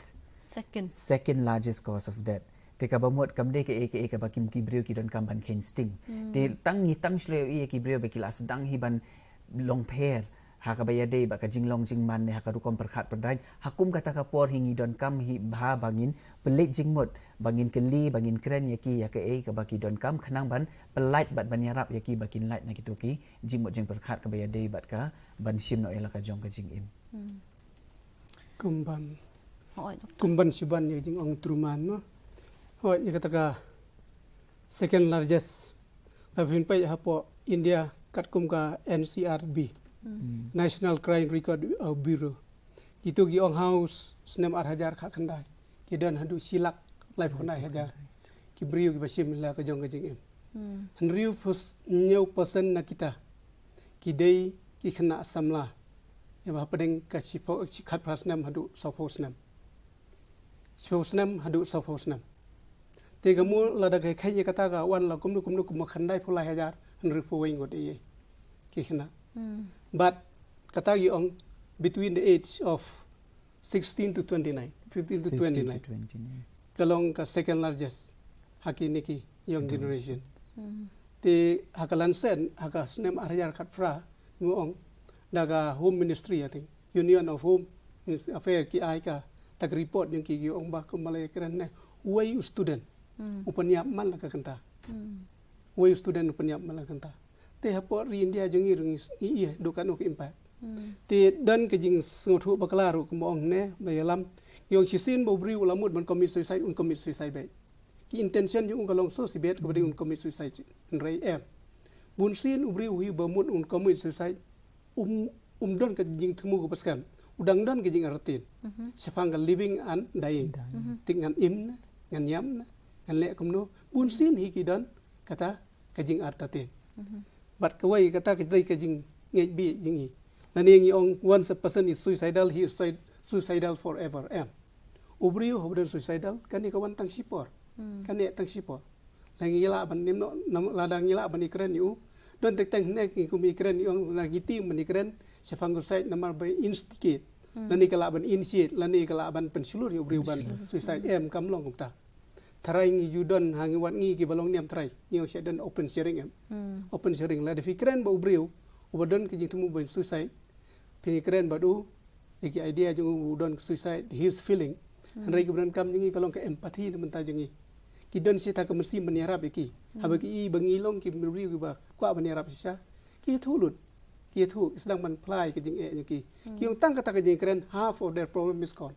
second second largest cause of death te ka ba mot kam de ke ke ka ba kim ki brio ki don kam ban ken sting mm. te tang ni tang shlo ye ki brio be ki las dang hi ban long pair ha ka ba ya de ba ka jing long jing man ne ha ka du kom per khat per dai ha kum ka ta ka por hi ni don kam hi bha bangin pelit jing mot bangin ke li bangin kren ye ya ki ya ke e ka ba ki don kam khanang ban pelit bat ban yarap ye ya ki ba kin light na ki to ki jing mot jing per khat ka ba ya de bat ka ban shim no ela ka jong ka jing im mm. kum ban Kumban siban ni ya jing ong truman no ho ikataka second largest lafin pai hapo india katkum ka ncrb mm. national crime record bureau itu gi ong house senem arhajar kha kandai ki dan handu silak live phona haja ki briu ki basim la ka jong ka jing em hanriu phus nyau person na kita ki dei ki khna samla ya ba pading ka sipo ki khat phrasnam handu sophosnam sophosnam handu sophosnam te gamu la daga khaye kata ga wan la kumdu kumdu kum khanda phula hajar nri poing got ye kihna but kata gi ong between the age of 16 to 29 15 to 29 kalong ka second largest hakini ki young generation te hakalan sen hakas nem aryar khat fra mu ong daga home ministry i think union of home affair ki ai ka tak report yang ki gi ong ba ko malay kran ne way student อุปนิยมมันละกันตาวัยสตูดันอุปนิยมมันละกันตาเทฮะพอเรียนเดียจึงยิ่งนี่ดูกันโอเคอิมแพคเทดันก็ยิงสงทุบกลารุกมองแน่ไม่ยอมยองชิซินบอบริวละมุดมันก็มีสุยไซอุนก็มีสุยไซไปกินเทนชันยุงกลองโซสิเบตก็ได้อุนก็มีสุยไซจินไรเอฟบุญซินอุบริวฮิบมุดอุนก็มีสุยไซอุมอุมดันก็ยิงทมุกปัสกันอุดังดันก็ยิงอารตินเฉพาะกับ living and dying ติงงานอิมงานยำนะ ngan le kumno bun sin hi dan kata kajing artate, mhm. bat kawai kata kita kajing ngai bi jingi nani ngi ong once a person is suicidal he is suicidal forever am ubriu hobden oh, suicidal kan ni kawan tang sipor mm. kan ni tang sipor lagi la ban nim no nam ladang ngila ban ikren yu don tek tang ne ki kum ikren yong lagi ti ban ikren sefangur sai namar bai instigate mm. nani kala ban initiate lani kala ban pensulur yu ubriu ban suicide am kam long ta terai ngi judon hangi wat ngi ki balong niam terai ngi ose dan open sharing em hmm. open sharing la de fikren ba ubriu ubadon ke jing temu ben suicide pikren ba du iki idea jing udon suicide his feeling and rek ubadon kam ngi kalong ke empati ne menta jing ki don sita ke mesti menyerap iki haba hmm. ki i bangi long ki ubriu ki ba kwa menyerap sisa ki thulut ki thu sedang men ke jing e ki ki tang kata ke jing kren half of their problem is gone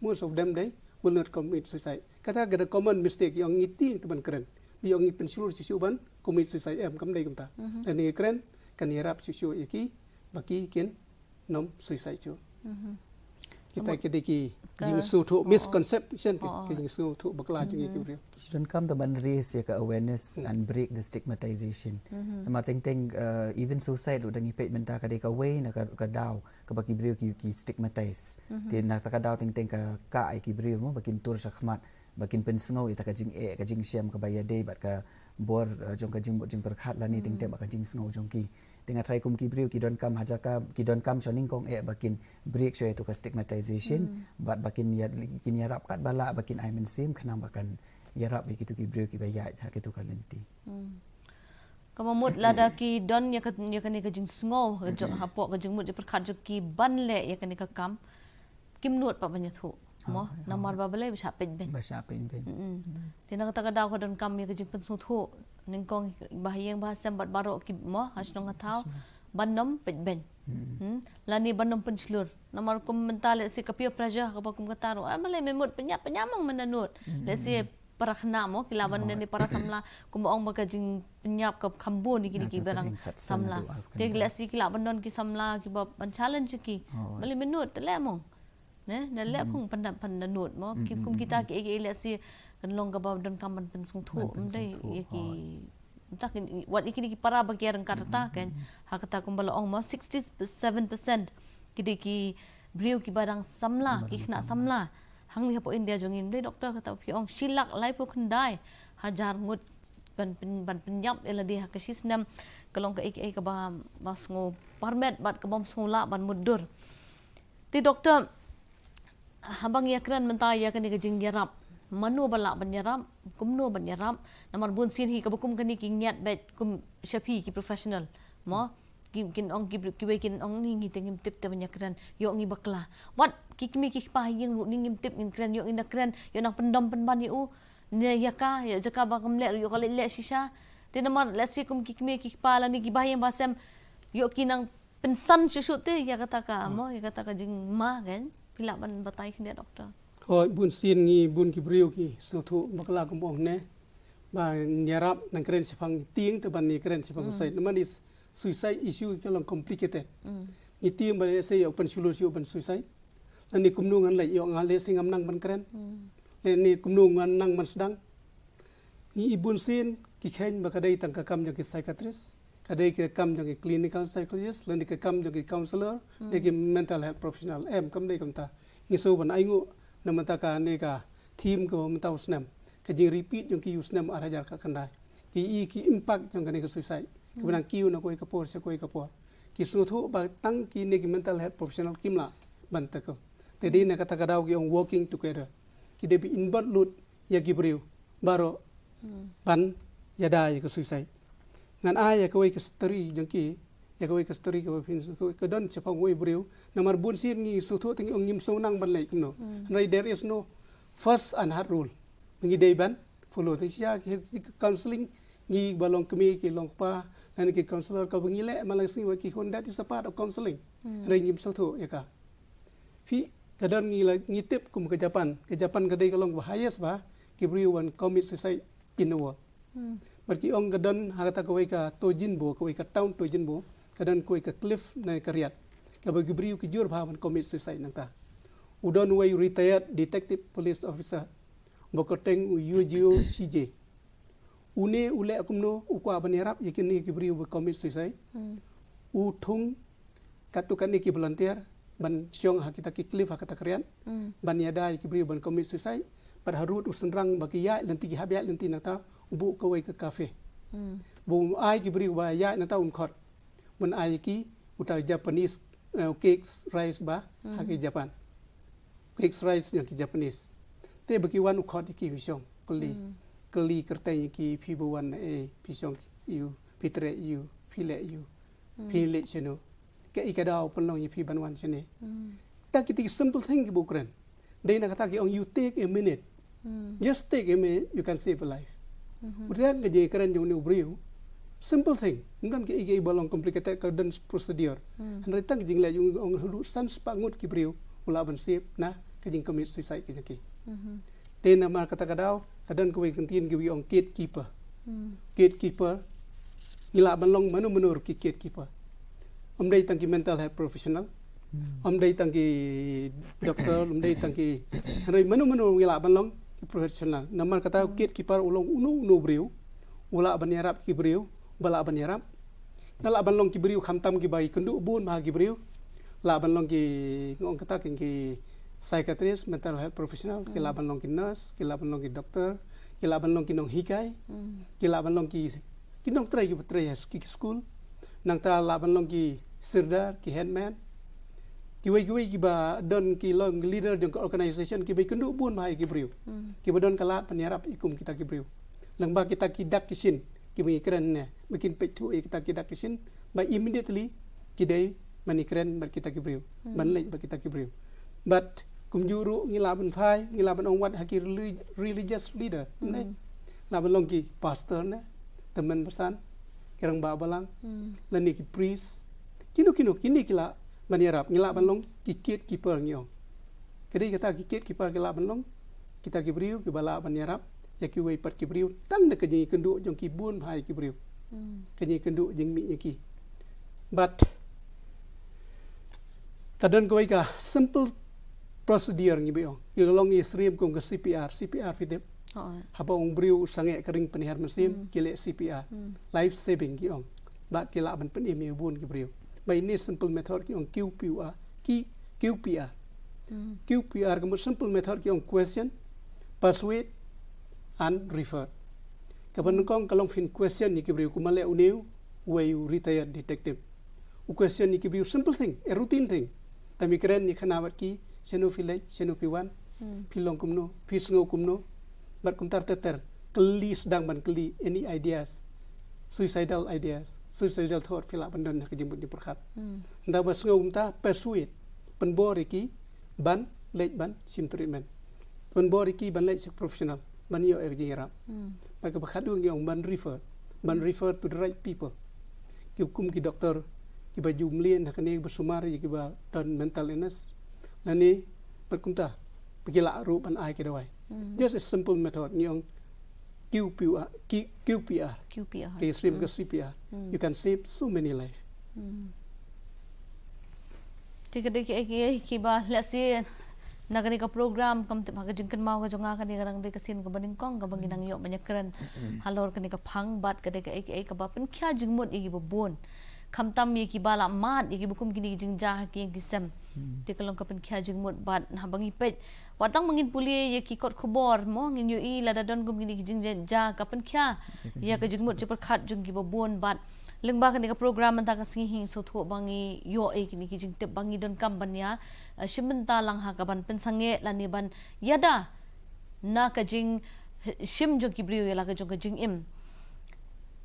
most of them day will not commit suicide. Kata ada common mistake yang ngiti teman keren. Di yang pensiun susu ban commit suicide am kam dai kumta. Dan ni keren kan ni rap susu iki bagi kin nom suicide tu kita tak kira ki jing su tu misconception ki jing su tu bakla jing ki bre shouldn't come the man race ya ka awareness hmm. and break the stigmatization mhm. ma teng teng uh, even suicide udah ngi pet menta ka de ka way na ka dau kita baki bre ki ki stigmatize te na ta ka dau teng teng ka ka ai ki bre mo bakin tur sa khmat bakin pen kita ita ka jing e ka jing siam ka baya de bat ka bor uh, jong ka jing bot jing perkhat la ni mhm. teng teng ka jing sngau jong ki dengan try kum kibriu kidon kam hajaka kidon kam soning kong eh bakin break so itu ke stigmatization mm. buat bakin ya kini harap kat bala bakin i mean same kenang bakan ya rap begitu eh, kibriu ki bayat ha ketu ka mm. kamu mut lada ki don ya ka ya ka ni ka jing sngo ka jok mm-hmm. hapok ka jing mut je perkat jok ki ban le ya ka ni ka kam kim nuot pa banyak thuk thuma namar babale bisa pen pen bisa pen pen tena kata kada ko dan kami ye jing pen su thu ning kong bahiyang bahasa bat baro ki mo has no ngathau banam pen pen hmm? la ni banam pen slur namar kum mentale si kapio praja ko ba kum kataro amale ah, memut penyak penyamang menanut le si parakhna mo kilaban ni ni para samla kum ong maka jing penyap ke kambu ni kini ki ah, barang samla te si kilaban non ki samla ki ba challenge ki oh, eh. mali menut le mo ne na le phung pandan-pandan pan dan not mo kim kum kita ke ke le si kan long ga bab dan kam man pan sung thu um dai ye ki tak in what ikini ki para bagi ran karta kan ha kata kum bala ong mo 67% ki de ki brio ki barang samla ki khna samla hang ni hapo india jong in dai doctor kata pi ong silak lai pu khun dai hajar ngut ban pin ban pin yap ela di ha kasis nam kalong ka ek ek ba mas ngo permit bat ka bom sungla ban mudur ti doktor habang yakran mentai yakan ke jing yarap manu bala ban yarap kumnu ban yarap namar bun sin hi kabukum kani king yat bet kum shapi ki professional ma kim kin ong ki ki kin ong ni ngi tengim tip banyak banyakran yo ngi bakla what kik mi kik pa yeng ru ningim tip ngin kran yo ina kran yo nang pendom pendban ni u ne yaka ya jaka ba kam le yo kale le sisha te namar let's see kum kik mi kik pa la ni gi yang basem yo nang pensan susu te ya kata ka mo ya kata ka jing ma kan พี่ละบันบตายขึ้นเนี่ยด็อกเตอร์ก็บุญซีนงี้บุญกิบริวกี้สุทุบกลากรมองเน่บางเนียรับนังเกรนสิพังตียงแต่บันนี้เกรนสิพังใส่น้ำมันอิสสุยไซอิชูกี้ลองคอมพลีเคตมีเตียงบันนี้เสียออกเป็นชูลูชิออกเป็นสุยไซนั่นนี่คุมนุ่งงันเลยอยู่งานเลสิงอำนังมันเกรนเลนนี่คุมนุ่งงันนั่งมันสดังมีบุญซีนกิเคนบักได้ตั้งกรรมอย่างกิไซคัตริส ka day ke kam jong clinical psychologist len ke kam jong counselor ne hmm. mental health professional em kam day kam ta ni so nama ai ngu na mata team ko mu usnem. usnam jing repeat jong usnem usnam ar hajar kandai ki i ki impact jong ne ke suicide ki hmm. ban ki na koi ka por se koi ka ki su thu tang ki ne ki mental health professional kim la Tadi ta ko kadau di na ki ong working together ki de inbound loot ya ki brew baro hmm. ban ya dai ya ke suicide งานอายากวยกสตรีจังกี้อยากวยกสตรีก็พินสุทุก็ดันเฉพาะวัยบริวนันมาบุญเสียงีสุทุทั้งองค์ยิมสูนังบันเลยกันเนาะใน there is no first and hard rule มีเดย์บันฟุลโลที่ชาคือ counseling งีบาลองคมีกิลองปาแล้วกี c ก u n s e l o r ก็บังยิ่งเละมาเลยสิว่ากี่คน that is a part of counseling เรื่งยิมสุทุกเอกะพี่ก็ดันงีละงีเต็บกุมกับญี่ปุ่นกับญี่ปุ่นก็ได้ก็ลองว่า h i g h e วากีบริววัน c อม m i t suicide in the w o r Berki ong gadon hagata ko ka tojin bo ko ka town tojin bo kadon ko ka cliff na keriat kau bagi briu ki jur bhavan commit suicide nang ta. Udon way retired detective police officer bokoteng UGO CJ. Une ule akumno ukwa banerap yakin ni ki briu commit suicide. Mm. Uthung katukan ni ki ban siong hakita ki cliff hakata kariat. Mm. Ban yada ki briu ban commit suicide pada harut usenrang bagi ya lenti gihab ya lenti nata ubuk kawai ke kafe. Hmm. Bum ai ki beri ubah ya nata unkot. Um Mun ai ki utawa Japanese uh, cakes rice ba hmm. hake Japan. Cakes rice yang ki Japanese. Te bagi wan di um ki hisong keli. Hmm. Keli kerta yang ki pibu wan e pisong you, pitre you, pile you, Hmm. Pile chenu. Ke ikadau penlong yu pibanwan chenu. Hmm. Tak kita simple thing ki bukren. Dia nak kata ki on you take a minute Mm. Just take a man, you can save a life. Mereka mm-hmm. kerja keran yang unik beriu, simple thing. Mungkin ke ikan balong complicated kalau dan prosedur. Hmm. Hendak tang kerja lah yang orang hulu san sepangut kibriu ulah bersiap, Nah, kerja commit suicide kerja ki. Then hmm. nama kata kadau kadang kau yang kentian orang yang gatekeeper. Mm. Gatekeeper, ngila balong mana mana urki gatekeeper. Om day tangki mental health professional. Mm. Om day tangki doktor, om day tangki. Hendak mana mana ngila balong, profesional. Namun kata hmm. kita kipar ulung unu unu beriu, ulah abang nyarap kibriu, balak abang nyarap. Nala abang long kibriu kamtam kibai kendu bun mah kibriu. La aban long ki ngong kata keng ki psychiatrist, mental health professional, hmm. kila aban long ki nurse, kila aban long ki doctor, kila aban long ki nong hikai, hmm. kila aban long ki kinong trai ki trai ya school. Nang ta la long ki serdar, ki handman, ki wai wai ki ba don ki long leader jong organization ki bai kenduk pun bahai ki briu hmm. ki ba don kalat penyarap ikum kita ki briu lang ba kita ki dak kisin ki bai keren ne makin pek tu eh kita ki dak kisin ba immediately ki dai mani keren ba kita ki briu hmm. ban lek ba kita ki briu but kum juru ngila ban phai ngila ban ong wat hakir religious leader hmm. ne la ban long ki pastor ne teman pesan, kerang ba balang lan ki priest kinu kinu kini kila menyerap ngilak belung kikit kiper ngio kedi kata kikit kiper ngilak belung kita kibriu kibala menyerap ya kiwe per kibriu tang de kenyi kendu jong kibun hai kibriu hmm. kenyi kendu jing mi nyeki but kadon goika simple prosedur ngi beo kilong isrim kum ke CPR CPR fitep oh, eh. Hapa Apa ung briu sange kering penihar mesin, hmm. kile CPR, hmm. life saving kiong. Bat kila ban penih mi bun ki briu. Hmm by ni simple method ki on QPR ki QPR mm. QPR ka simple method ki on question persuade and refer ka ban kong kalong fin question ni ki bri ku male uniu way you retire detective u question ni ki bri simple thing a routine thing ta mi kren ni khana wat ki seno file seno hmm. pi wan mm. pilong kumno pisngo kumno bar kum tar tar kli sedang ban kli any ideas suicidal ideas mm. សួយសិលយល់ធត់ភិលាបណ្ឌិតគេជំនួយនេះប្រខាត់ដល់បើស្ងោមតាពេលសួយពនបរិគីបានលេខបានស៊ីមត្រីតមែនពនបរិគីបានលេខជា professional បានយកអេកជារ៉ាបើក៏ប្រខាត់ដូចយើងបាន refer បាន refer to the right people គឺគុំគីដុកទ័រគីបាយូមលៀនថាគ្នាបសុមារីគីបាដន mental illness ណានីបើគុំតាពេលឡារូបបានអាយគេទៅហើយ just a simple method ញោម QPR, Q, QPR, QPR. Okay, stream mm. ke CPR. Mm. You can save so many life. Hmm. Jika dek hmm. hmm. ek ek kiba, let's see. ni ke program kam te bhaga jinkan mau ke jonga ka ni garang de ka sin ka baning kong ka bangi nang yok banyak keran, halor ka ni ke pang bat ka de ka ek ek ka bapin kya jengmut igi bo bon kam tam ye ki bala mat igi bukum kini jengjah kini gisem te kalung ka pin kya jengmut bat na bangi pet Wartang mengin puli ye ki kot khobor mo ngin yu ladadon gum ngin jing je kapan kya ya ka jing mot chepar khat jung gi bon bat lengba ka ni program ta ka singi so thu bangi yo kini e ki ni bangi don kam banya eh, shimen ta lang ha ka ban sange la yada nak ka jing shim jo ki briyo la ka jo im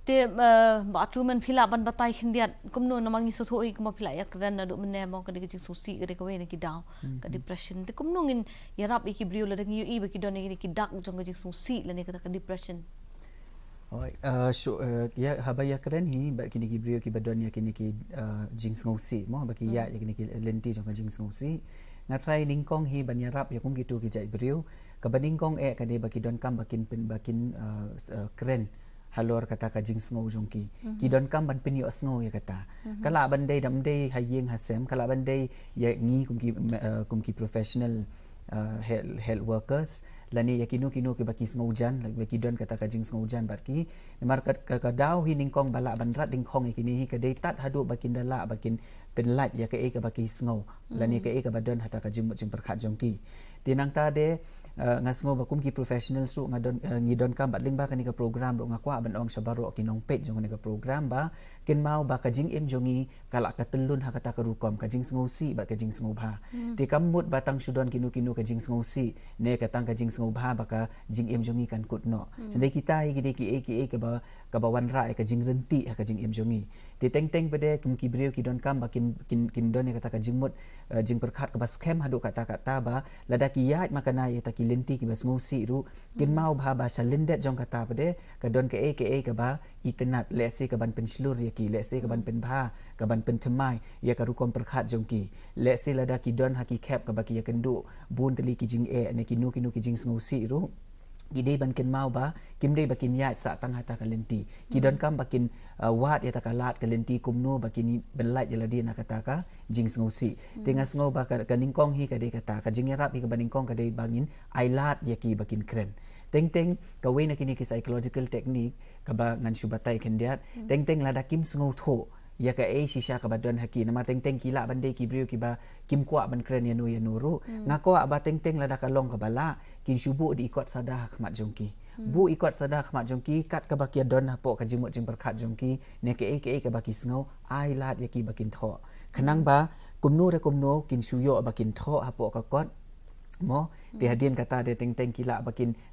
te eh, bathroom and phila ban batai khindia kumno namang isu thoi kuma phila yak ran na do mne mo kadi kichu susi re kawe ne ki down mm-hmm. ka depression te kumno ngin yarap iki brio la dangi i baki doni e ki dak jong ji susi la ne ka depression oi uh eh, so eh, ya haba yak ran hi ba kini ki brio ki badoni yak ni ki jing susi mo ba ki ya mm. yak ni ki lenti jong ka jing susi na try ningkong hi ban yarap yak kum ki tu ki jai brio ka baningkong e ka ne ba ki don kam ba kin pin ba kin kren uh, halor kata ka jing sngo jong ki mhm. ki don kam ban pin yo sngo ya kata mhm. kala ban dei dam dei ha yeng ha sem kala ban dei ya ngi kumki ki eh, kum ki professional eh, health health workers lani ya kinu kinu ke baki sngo jan la baki don kata ka jing sngo jan bar ki ni market ka ka dau hi ning kong bala ban rat ding kong ki ni hi ka dei tat hadu baki ndala baki pin lat ya ka e ka baki sngo lani mhm. ka e ka don hata ka jing mo jing perkhat jong ki tinang ta de uh, eh, ngas ngoba kumki professional su ngadon uh, eh, ngidon kam batling ba kanika program ro ngakwa ban ong sabaro kinong page jong kanika program ba kin mau ba kajing em jongi kala katelun ha kata ka rukom kajing sengusi ba kajing sengubha hmm. ti kamut batang sudon kinu kinu kajing sengusi ne katang kajing sengubha ba ka jing em jongi kan kutno hmm. ne kita hi gidi ki ki ki ba ka ba wan ra kajing renti ha kajing em jongi ti teng teng bede kim ki brio ki don kam ba kin kin kin don ne kata kajing mut eh, jing perkhat ka ba scam ha do kata kata ba lada ki yat makana ye ta ki lenti ki ba sengusi ru kin hmm. mau ba ba salindet jong kata bede ka don ke ke ke ba itenat lesi ka ban penslur haki let's say kaban pen pha kaban pen temai ya ka rukom perkhat jongki let's say lada ki don haki kep ka baki ya kendu bun tali ki jing e eh, ne ki nu ki nu ki jing sngu si ru ki dei ban ken mau ba kim dei bakin ya sa tang hata ka lenti ki don kam bakin uh, wat ya ta ka lat ka lenti kum nu bakin ben lat ya ladi na kata ka jing sngu si hmm. tinga sngu ba ka ningkong hi ka dei kata ka jing ya rap ka ningkong ka dei bangin ai lat ya ki bakin kren teng teng ka we na kini ki psychological technique ka ba ngan shubatai ken dia hmm. teng teng lada kim sngo tho ya ka ei eh, shisha ka badon haki na teng teng kila bande ki brio ki ba kim kuak ban kren ya no ya no ru hmm. aba teng teng lada kalong long ka bala kin shubu di ikot sada khmat jongki hmm. bu ikot sada khmat jongki kat ka ba ki don na lah po ka jimut jing berkat jongki ne ke ei ke ba ki sngo ai lat ya ki ba ya kin tho khnang ba kumno re kumno kin shuyo ha ba kin tho ha ka kot mo ti hadien kata de teng teng kila ba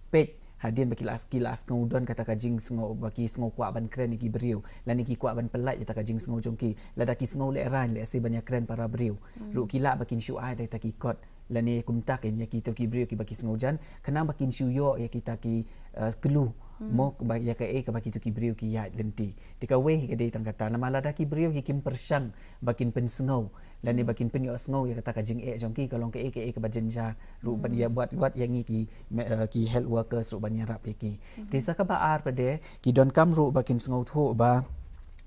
pet hadian bagi las kilas ngau don kata kajing sengau bagi sengau kuat ban keren iki beriu lan iki kuat ban pelat ya kajing sengau jongki ladaki sengau le ran le si banyak keren para beriu hmm. ruk kilak bagi syu ai dai taki kot lan ni kumtak ya kita ki beriu ki bagi sengau jan kena bagi syu yo ya kita ki uh, eh, keluh Hmm. mo kebaik ya kae eh, ke baki tu kibriu ki lenti tika we ke dei tang kata nama lada kibriu hikim persang bakin pensengau. sengau ni bakin pen sengau ya kata kajing e jongki kalong ke ke ke bajenja ru ban ya buat buat yang ngi eh, ki health workers ru ban ya rap ki tisa ka ba ar ki don kam ru bakin sengau tu, ba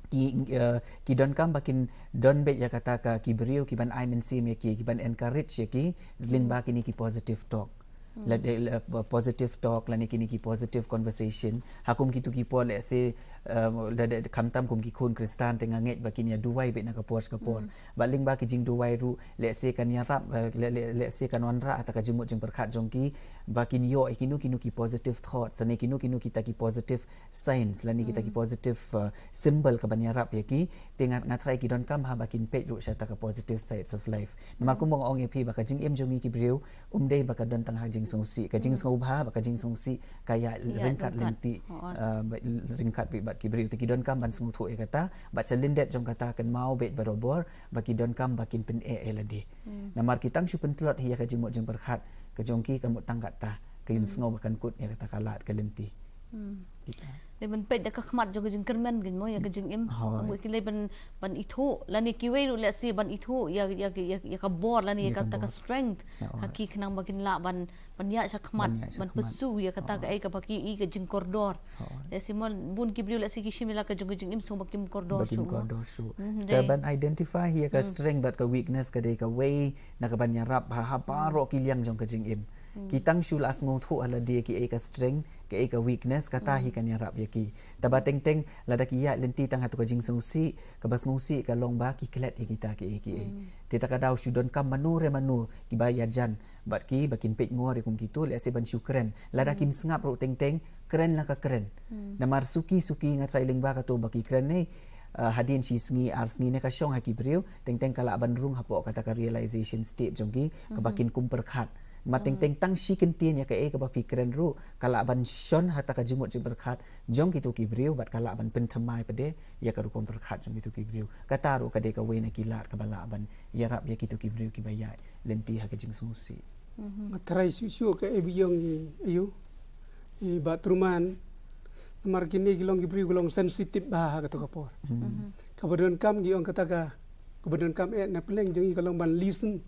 ki eh, ki don kam bakin don bet ya kata ka kibriu ki i men sim ya ki ki ban encourage ya ki lin ba ki ni ki positive talk Mm. Positive talk, lani kini ki positive conversation. Hakum kitu ki pole, say Ehm, da da kamtam kum ki khun kristan te nganget ba kinya duwai nak na kapuas kapon hmm. ba ling ba ki jing duwai ru le se kan ya rap eh, le se kan wan ra ata ka jimut jing perkhat jong ki ba kin yo eh, kinu ki positive thoughts ne kinu kinu kita ki positive signs la ni kita ki hmm. positive eh, symbol ka ban ya rap ya ki tengat na try ki don kam ha ba kin pet ru sha positive sides of life na ma kum hmm. bang ong e ba ka jing em jong ki brew um dei ba ka don tang ha jing song si ka jing song ba ka jing song kaya ringkat lenti ringkat oh bat kibri uti kidon kam ban sungut ia kata bat selindet jong kata kan mau bet berobor baki kidon kam bakin pen e elade na mar kitang su pen telot hiya kajimo jong berkhat ke jongki kamu tangkat ta kayun hmm. sungau bakan kut ia kata kalat kelenti hmm. เลยมันเป็ดก็ขมัดจงกจึงกระมันกินมอยากจึงเอ็มมวยกินเลยมันมันอิทุแล้วนี่กิเวรุและสีมันอิทุอยากอยากอยากอยากบอดแล้วนี่อยากตะกสตริงท์ฮักกี้ขนังบักินละมันมันยากชักขมัดมันเปิดสู้อยากตะกไอ้กับพักกี้อีกจึงคอร์ดอร์และสีมันบุญกิบริวและสีกิชิมิลากจึงกจึงเอ็มสมบักิมคอร์ดอร์สูงแต่บันไอเดนติฟายเฮียกับสตริงท์บัดกับวิกเนสกับเด็กกับเวย์นักบันยารับฮาฮาปาโรกิลยังจงกจึงเอ็ม Hmm. ki tang shul asngo tho ala dia ki ek strength ke ek weakness kata hmm. hi kan yarap ya ki taba teng teng lada ki ya lenti tang hatu kajing sung si ka bas ngung si ka long ba ki klet ya kita ki ki e hmm. tita ka dau shudon ka manu re manu ki ba ya jan bat ki bakin pek ngua re kum ki le se ban lada kim sengap ro teng teng keren la ka keren namar suki suki ngat rai ling ba ka tu baki keren ne uh, hadin si sngi ar sngi ne ka syong ha ki teng teng kala ban rung hapo kata ka realization state jong ki ka bakin kum perkhat Ma teng hmm. teng tang si kentien ya kee e eh pikiran ru kala aban shon hata ka jumot jum berkat jong kitu kibriu bat kala aban pentamai pede ya ka rukom berkat jong kitu kibriu kata ru kade ka wena kilat ka bala aban ya rap ya kitu kibriu kibayai lenti ha ke jing sungusi ma mm-hmm. tarai ke e biyong ayu e bat ruman mar kini gilong kibriu gilong sensitif bah ha ka kapor mm-hmm. mm-hmm. kabadon kam gi ong kata ka kabadon kam e na peleng jong i kalong ban listen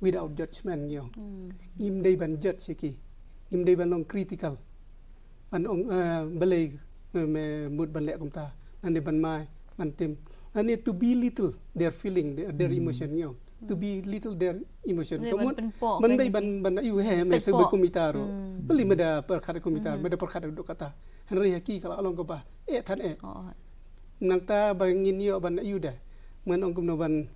without judgment yo hmm. im dei ban judge siki im dei ban long critical ban ong eh, belai eh, me mut ban le kum ta nan dei ban mai ban tim nan ni to be little their feeling their, their hmm. emotion yo to be hmm. little their emotion kamu men dei ban ban you he me se be kumita ro beli meda perkara kumita meda perkara do kata henri haki kala along ko ba e eh, than e oh. nang ta ban ngin yo ban ayuda men ong kum ban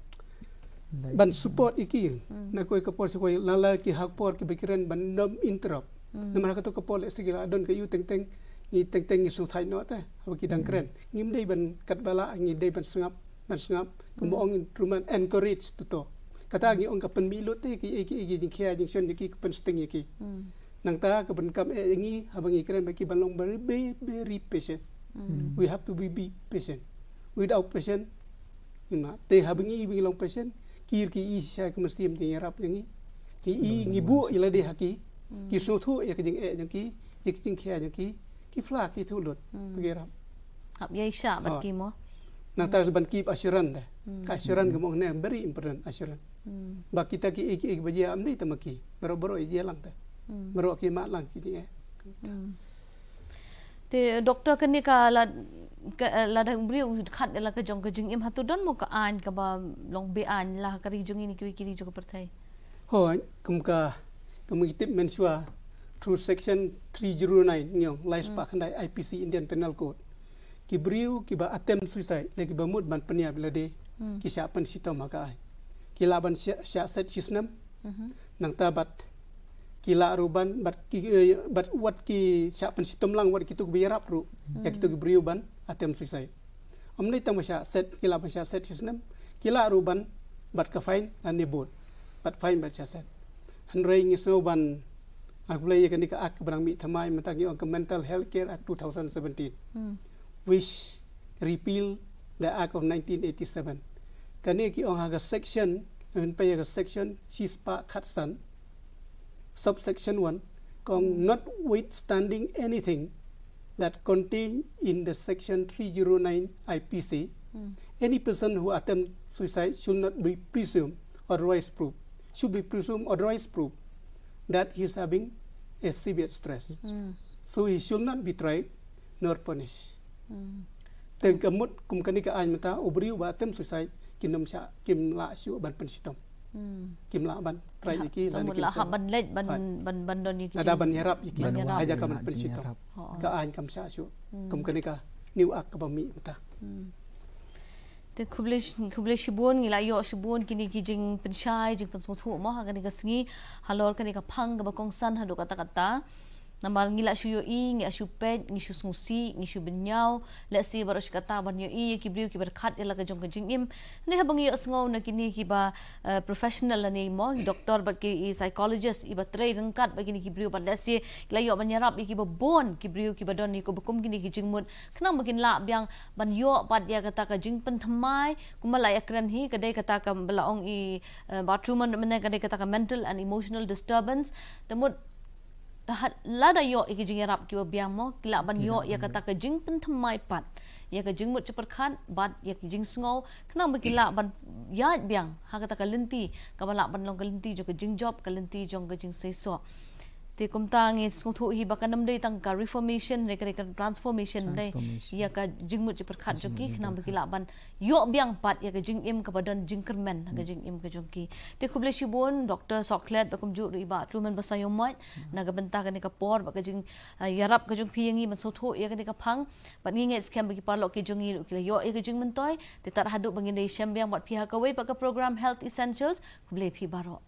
ban support iki hmm. na koi kapor se koi lala ki por ki bikiran ban nam interrupt na mara to kapor le sigira don ka yu teng teng ni teng teng ni su thai no ta ha ki dang hmm. kren ngim dei ban kat bala ngi dei ban sungap ban sungap ko mo hmm. ong instrument encourage to to kata ngi ong ka pen milu te ki iki iki jing kya jing shon ki pen sting iki nang ta ka ban kam e ngi ha ba ngi kren ba ki ban long very very patient we have to be be patient without patient ina te ha ngi ngi long patient kir ki i sha ki masim yang rap jing ki i ngi bu i la di ha ki ki su thu e jing e jing ki i e ki jing kha jing ki ki fla ki thu lut ku ge rap hab ye sha ban ki mo na ta ban ki asiran da ka asiran ge mo beri important asyuran. ba kita ki ik e e ik baji am nei ta ma ki bro bro i jelang da bro ki ma lang ki jing e ते doctor कने Eh, ladang beri khat la ke jong ke jing im hatu don muka an kaba long be an lah kari ri jong ini kiwi kiri jo pertai ho kum ka mensua through section three through nine 309 ngiong lies hmm. pa khandai ipc indian penal code Kibriu kiba attempt suicide le ki ba mut ban pania bila de hmm. ki sia pan sita maka ai ki ban sia sia set sisnem mhm. nang tabat kila ki la ruban bat ki eh, bat wat ki sia pan sitom lang wat ki ru ya ki hmm. kibriu ban atem suisai omni ta masya set kila masya set sistem kila ruban bat ka fain an ni bot bat fain bat sya set han rei ngi so ban ak play ye kanika ak barang mi thamai mata ngi on mental health care act 2017 hmm. which repeal the act of 1987 kanie ki on haga section en pe ye section chispa khatsan subsection 1 kong hmm. not withstanding anything that contained in the section 309 IPC, mm. any person who attempts suicide should not be presumed otherwise proved, should be presumed otherwise proved that he is having a severe stress. Mm. So he should not be tried nor punished. Mm. Tên cầm ta suicide sĩ Kerai iki lan iki. Tumulah haban lej ban ban ban don iki. Ada ban nyerap iki. Aja kamen pencito. Ka an kam sa asu. Kum kene ka niu ak ka bami uta. Te kublish kublish shibun ngila yo shibun kini ki jing pencai jing pensu thu ma ka ni ka singi halor ka ni ka phang ba kong san ha do namal ngila shuyo i ngi ashu pen ngi shu smusi ngi shu benyau let si baro shi kata ban yo i ki bri ki ber khat ela ka jong im ne habang yo sngo na kini ki ba professional ani mo doctor but ki i psychologist ibat ba trai rang kat ba kini ki bri ba let si ya rap ki ba bon ki bri ki don ni ko kini ki jing mut khna lah biang la byang pat ya kata ka pentamai pen thamai kumala ya kran hi ka dai kata ka bla i bathroom man ne kata ka mental and emotional disturbance the mut lada yo iki jing rap ki bia mo kila ban yo ya kata ke jing pen thmai pat ya ke jing mut cepat kan, bat ya ki jing sngo kena ba kila ban ya biang ha kata ke lenti ka ban ban long ke lenti jo ke jing job ke lenti jo ke jing seso te kum tang e eh, sung thu hi ba kanam dei tang ka reformation re kare transformation dei ya ka jing mu chi par khat joki khnam ki la ban yo biang pat ya ka jing im ka badan jing ka jing im ka joki te khuble shi bon doctor soclet ba kum ju ri ba tru basa yom mai hmm. na ga banta ka ne ka por ba ka jing eh, yarap rap ka jung phi yangi ma so thu ya ka ne ka phang ba ni nge skem ba ki par lo ki jung yi yo ya jing men toy te tar hadu bangin dei sham byang wat phi ha ka wei ba ka program health essentials khuble phi baro